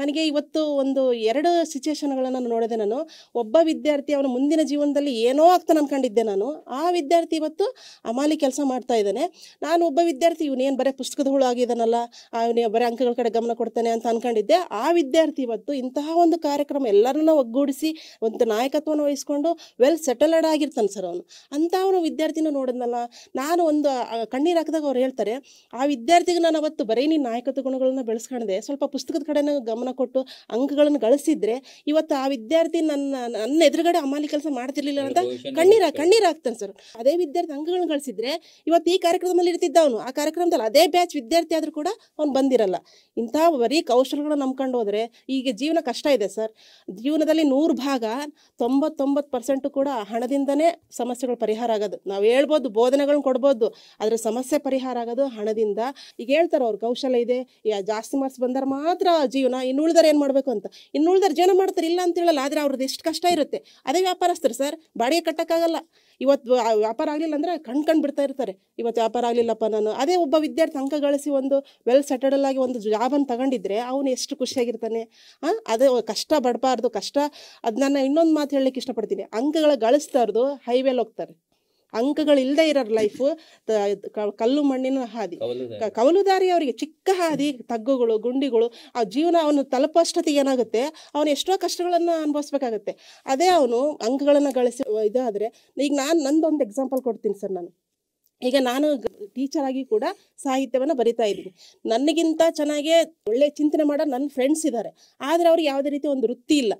ನನಗೆ ಇವತ್ತು ಒಂದು ಎರಡು ಸಿಚುವೇಶನ್ಗಳನ್ನು ನೋಡಿದೆ ನಾನು ಒಬ್ಬ ವಿದ್ಯಾರ್ಥಿ ಅವನ ಮುಂದಿನ ಜೀವನದಲ್ಲಿ ಏನೋ ಆಗ್ತಾನೆ ಅನ್ಕೊಂಡಿದ್ದೆ ನಾನು ಆ ವಿದ್ಯಾರ್ಥಿ ಇವತ್ತು ಅಮಾಲಿ ಕೆಲಸ ಮಾಡ್ತಾ ಇದ್ದಾನೆ ನಾನು ಒಬ್ಬ ವಿದ್ಯಾರ್ಥಿ ಇವನೇನು ಬರೀ ಪುಸ್ತಕದ ಹುಳು ಆಗಿದ್ದಾನಲ್ಲ ಅವನ ಬರೀ ಅಂಕಗಳ ಕಡೆ ಗಮನ ಕೊಡ್ತಾನೆ ಅಂತ ಅಂದ್ಕೊಂಡಿದ್ದೆ ಆ ವಿದ್ಯಾರ್ಥಿ ಇವತ್ತು ಇಂತಹ ಒಂದು ಕಾರ್ಯಕ್ರಮ ಎಲ್ಲರನ್ನ ಒಗ್ಗೂಡಿಸಿ ಒಂದು ನಾಯಕತ್ವವನ್ನು ವಹಿಸ್ಕೊಂಡು ವೆಲ್ ಸೆಟಲ್ಡ್ ಆಗಿರ್ತಾನೆ ಸರ್ ಅವನು ಅಂತ ಅವನು ವಿದ್ಯಾರ್ಥಿನೂ ನೋಡಿದ್ನಲ್ಲ ನಾನು ಒಂದು ಕಣ್ಣೀರು ಹಾಕಿದಾಗ ಅವ್ರು ಹೇಳ್ತಾರೆ ಆ ವಿದ್ಯಾರ್ಥಿ ನಾನು ಅವತ್ತು ಬರೀ ನೀನು ನಾಯಕತ್ವ ಗುಣಗಳನ್ನ ಬೆಳೆಸ್ಕೊಂಡೆ ಸ್ವಲ್ಪ ಪುಸ್ತಕದ ಕಡೆ ಗಮನ ಕೊಟ್ಟು ಅಂಕಗಳನ್ನು ಗಳಿಸಿದ್ರೆ ಇವತ್ತು ಆ ವಿದ್ಯಾರ್ಥಿ ನನ್ನ ನನ್ನ ಎದುರುಗಡೆ ಅಮಾಲಿ ಕೆಲಸ ಮಾಡ್ತಿರ್ಲಿಲ್ಲ ಅಂತ ಕಣ್ಣೀರ ಕಣ್ಣೀರಾಗ್ತಾನೆ ಸರ್ ಅದೇ ವಿದ್ಯಾರ್ಥಿ ಅಂಕಗಳನ್ನು ಗಳಿಸಿದ್ರೆ ಇವತ್ತು ಈ ಕಾರ್ಯಕ್ರಮದಲ್ಲಿ ಇರ್ತಿದ್ದ ಅವನು ಆ ಕಾರ್ಯಕ್ರಮದಲ್ಲಿ ಅದೇ ಬ್ಯಾಚ್ ವಿದ್ಯಾರ್ಥಿ ಆದ್ರೂ ಕೂಡ ಅವ್ನು ಬಂದಿರಲ್ಲ ಇಂತಹ ಬರೀ ಕೌಶಲಗಳನ್ನ ನಂಬ್ಕೊಂಡು ಹೋದ್ರೆ ಈಗ ಜೀವನ ಕಷ್ಟ ಇದೆ ಸರ್ ಜೀವನದಲ್ಲಿ ನೂರು ಭಾಗ ತೊಂಬತ್ತೊಂಬತ್ತು ಪರ್ಸೆಂಟ್ ಕೂಡ ಹಣದಿಂದನೇ ಸಮಸ್ಯೆಗಳು ಪರಿಹಾರ ಆಗೋದು ನಾವು ಹೇಳ್ಬೋದು ಬೋಧನೆಗಳನ್ನ ಕೊಡ್ಬೋದು ಆದರೆ ಸಮಸ್ಯೆ ಪರಿಹಾರ ಆಗೋದು ಹಣದಿಂದ ಈಗ ಹೇಳ್ತಾರೆ ಅವ್ರು ಕೌಶಲ ಇದೆ ಯಾ ಜಾಸ್ತಿ ಮಾರ್ಕ್ಸ್ ಬಂದರೆ ಮಾತ್ರ ಜೀವನ ಇನ್ನು ಉಳಿದಾರೆ ಏನು ಮಾಡಬೇಕು ಅಂತ ಇನ್ನು ಉಳಿದಾರೆ ಜೀವನ ಮಾಡ್ತಾರೆ ಇಲ್ಲ ಅಂತ ಹೇಳಲ್ಲ ಆದರೆ ಅವ್ರದ್ದು ಎಷ್ಟು ಕಷ್ಟ ಇರುತ್ತೆ ಅದೇ ವ್ಯಾಪಾರಸ್ಥರು ಸರ್ ಬಾಡಿಗೆ ಕಟ್ಟೋಕ್ಕಾಗಲ್ಲ ಇವತ್ತು ವ್ಯಾಪಾರ ಆಗಲಿಲ್ಲ ಅಂದರೆ ಕಣ್ ಕಣ್ ಬಿಡ್ತಾ ಇರ್ತಾರೆ ಇವತ್ತು ವ್ಯಾಪಾರ ಆಗಲಿಲ್ಲಪ್ಪ ನಾನು ಅದೇ ಒಬ್ಬ ವಿದ್ಯಾರ್ಥಿ ಅಂಕ ಗಳಿಸಿ ಒಂದು ವೆಲ್ ಸೆಟಲ್ ಆಗಿ ಒಂದು ಜಾಬನ್ನು ತಗೊಂಡಿದ್ರೆ ಅವನು ಎಷ್ಟು ಖುಷಿಯಾಗಿರ್ತಾನೆ ಹಾಂ ಅದೇ ಕಷ್ಟ ಬಡಬಾರ್ದು ಕಷ್ಟ ಅದು ನಾನು ಇನ್ನೊಂದು ಮಾತು ಹೇಳಲಿಕ್ಕೆ ಇಷ್ಟಪಡ್ತೀನಿ ಅಂಕಗಳ ಗಳಿಸ್ತಾರ್ದು ಹೈವೇಲಿ ಹೋಗ್ತಾರೆ ಅಂಕಗಳಿಲ್ಲದೆ ಇರೋರು ಲೈಫ್ ಕಲ್ಲು ಮಣ್ಣಿನ ಹಾದಿ ಕವಲುದಾರಿ ಅವರಿಗೆ ಚಿಕ್ಕ ಹಾದಿ ತಗ್ಗುಗಳು ಗುಂಡಿಗಳು ಆ ಜೀವನ ಅವನು ತಲುಪಷ್ಟೊತ್ತಿಗೆ ಏನಾಗುತ್ತೆ ಅವನು ಎಷ್ಟೋ ಕಷ್ಟಗಳನ್ನು ಅನುಭವಿಸ್ಬೇಕಾಗತ್ತೆ ಅದೇ ಅವನು ಅಂಕಗಳನ್ನು ಗಳಿಸಿ ಇದಾದರೆ ಈಗ ನಾನು ನಂದೊಂದು ಎಕ್ಸಾಂಪಲ್ ಕೊಡ್ತೀನಿ ಸರ್ ನಾನು ಈಗ ನಾನು ಟೀಚರ್ ಆಗಿ ಕೂಡ ಸಾಹಿತ್ಯವನ್ನು ಬರಿತಾ ಇದ್ದೀನಿ ನನಗಿಂತ ಚೆನ್ನಾಗಿ ಒಳ್ಳೆ ಚಿಂತನೆ ಮಾಡೋ ನನ್ನ ಫ್ರೆಂಡ್ಸ್ ಇದ್ದಾರೆ ಆದರೆ ಅವ್ರಿಗೆ ಯಾವುದೇ ರೀತಿ ಒಂದು ವೃತ್ತಿ ಇಲ್ಲ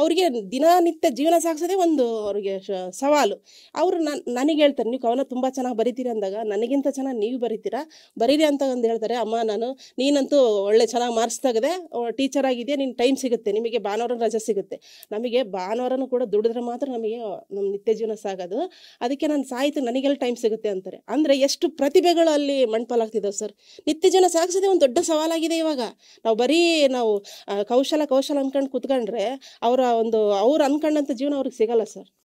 ಅವರಿಗೆ ದಿನನಿತ್ಯ ಜೀವನ ಸಾಗಿಸೋದೇ ಒಂದು ಅವ್ರಿಗೆ ಸವಾಲು ಅವರು ನನಗೆ ಹೇಳ್ತಾರೆ ನೀವು ಕವನ ತುಂಬ ಚೆನ್ನಾಗಿ ಬರಿತೀರಿ ಅಂದಾಗ ನನಗಿಂತ ಚೆನ್ನಾಗಿ ನೀವು ಬರಿತೀರಾ ಬರೀರಿ ಅಂತ ಒಂದು ಹೇಳ್ತಾರೆ ಅಮ್ಮ ನಾನು ನೀನಂತೂ ಒಳ್ಳೆ ಚೆನ್ನಾಗಿ ಮಾರ್ಕ್ಸ್ ತೆಗೆದೆ ಟೀಚರ್ ಆಗಿದೆಯಾ ನಿನ್ನ ಟೈಮ್ ಸಿಗುತ್ತೆ ನಿಮಗೆ ಭಾನುವಾರ ರಜೆ ಸಿಗುತ್ತೆ ನಮಗೆ ಭಾನುವಾರನೂ ಕೂಡ ದುಡಿದ್ರೆ ಮಾತ್ರ ನಮಗೆ ನಮ್ಮ ನಿತ್ಯ ಜೀವನ ಸಾಗೋದು ಅದಕ್ಕೆ ನಾನು ಸಾಹಿತ್ಯ ನನಗೆಲ್ಲ ಟೈಮ್ ಸಿಗುತ್ತೆ ಅಂತಾರೆ ಅಂದರೆ ಎಷ್ಟು ಪ್ರತಿಭೆಗಳು ಅಲ್ಲಿ ಮಣ್ಪಾಲಾಗ್ತಿದ್ದಾವೆ ಸರ್ ನಿತ್ಯ ಜನ ಸಾಗಿಸೋದೇ ಒಂದು ದೊಡ್ಡ ಸವಾಲಾಗಿದೆ ಇವಾಗ ನಾವು ಬರೀ ನಾವು ಕೌಶಲ ಕೌಶಲ ಅನ್ಕೊಂಡು ಕೂತ್ಕೊಂಡ್ರೆ ಅವರ ಒಂದು ಅವ್ರು ಅನ್ಕೊಂಡಂಥ ಜೀವನ ಅವ್ರಿಗೆ ಸಿಗಲ್ಲ ಸರ್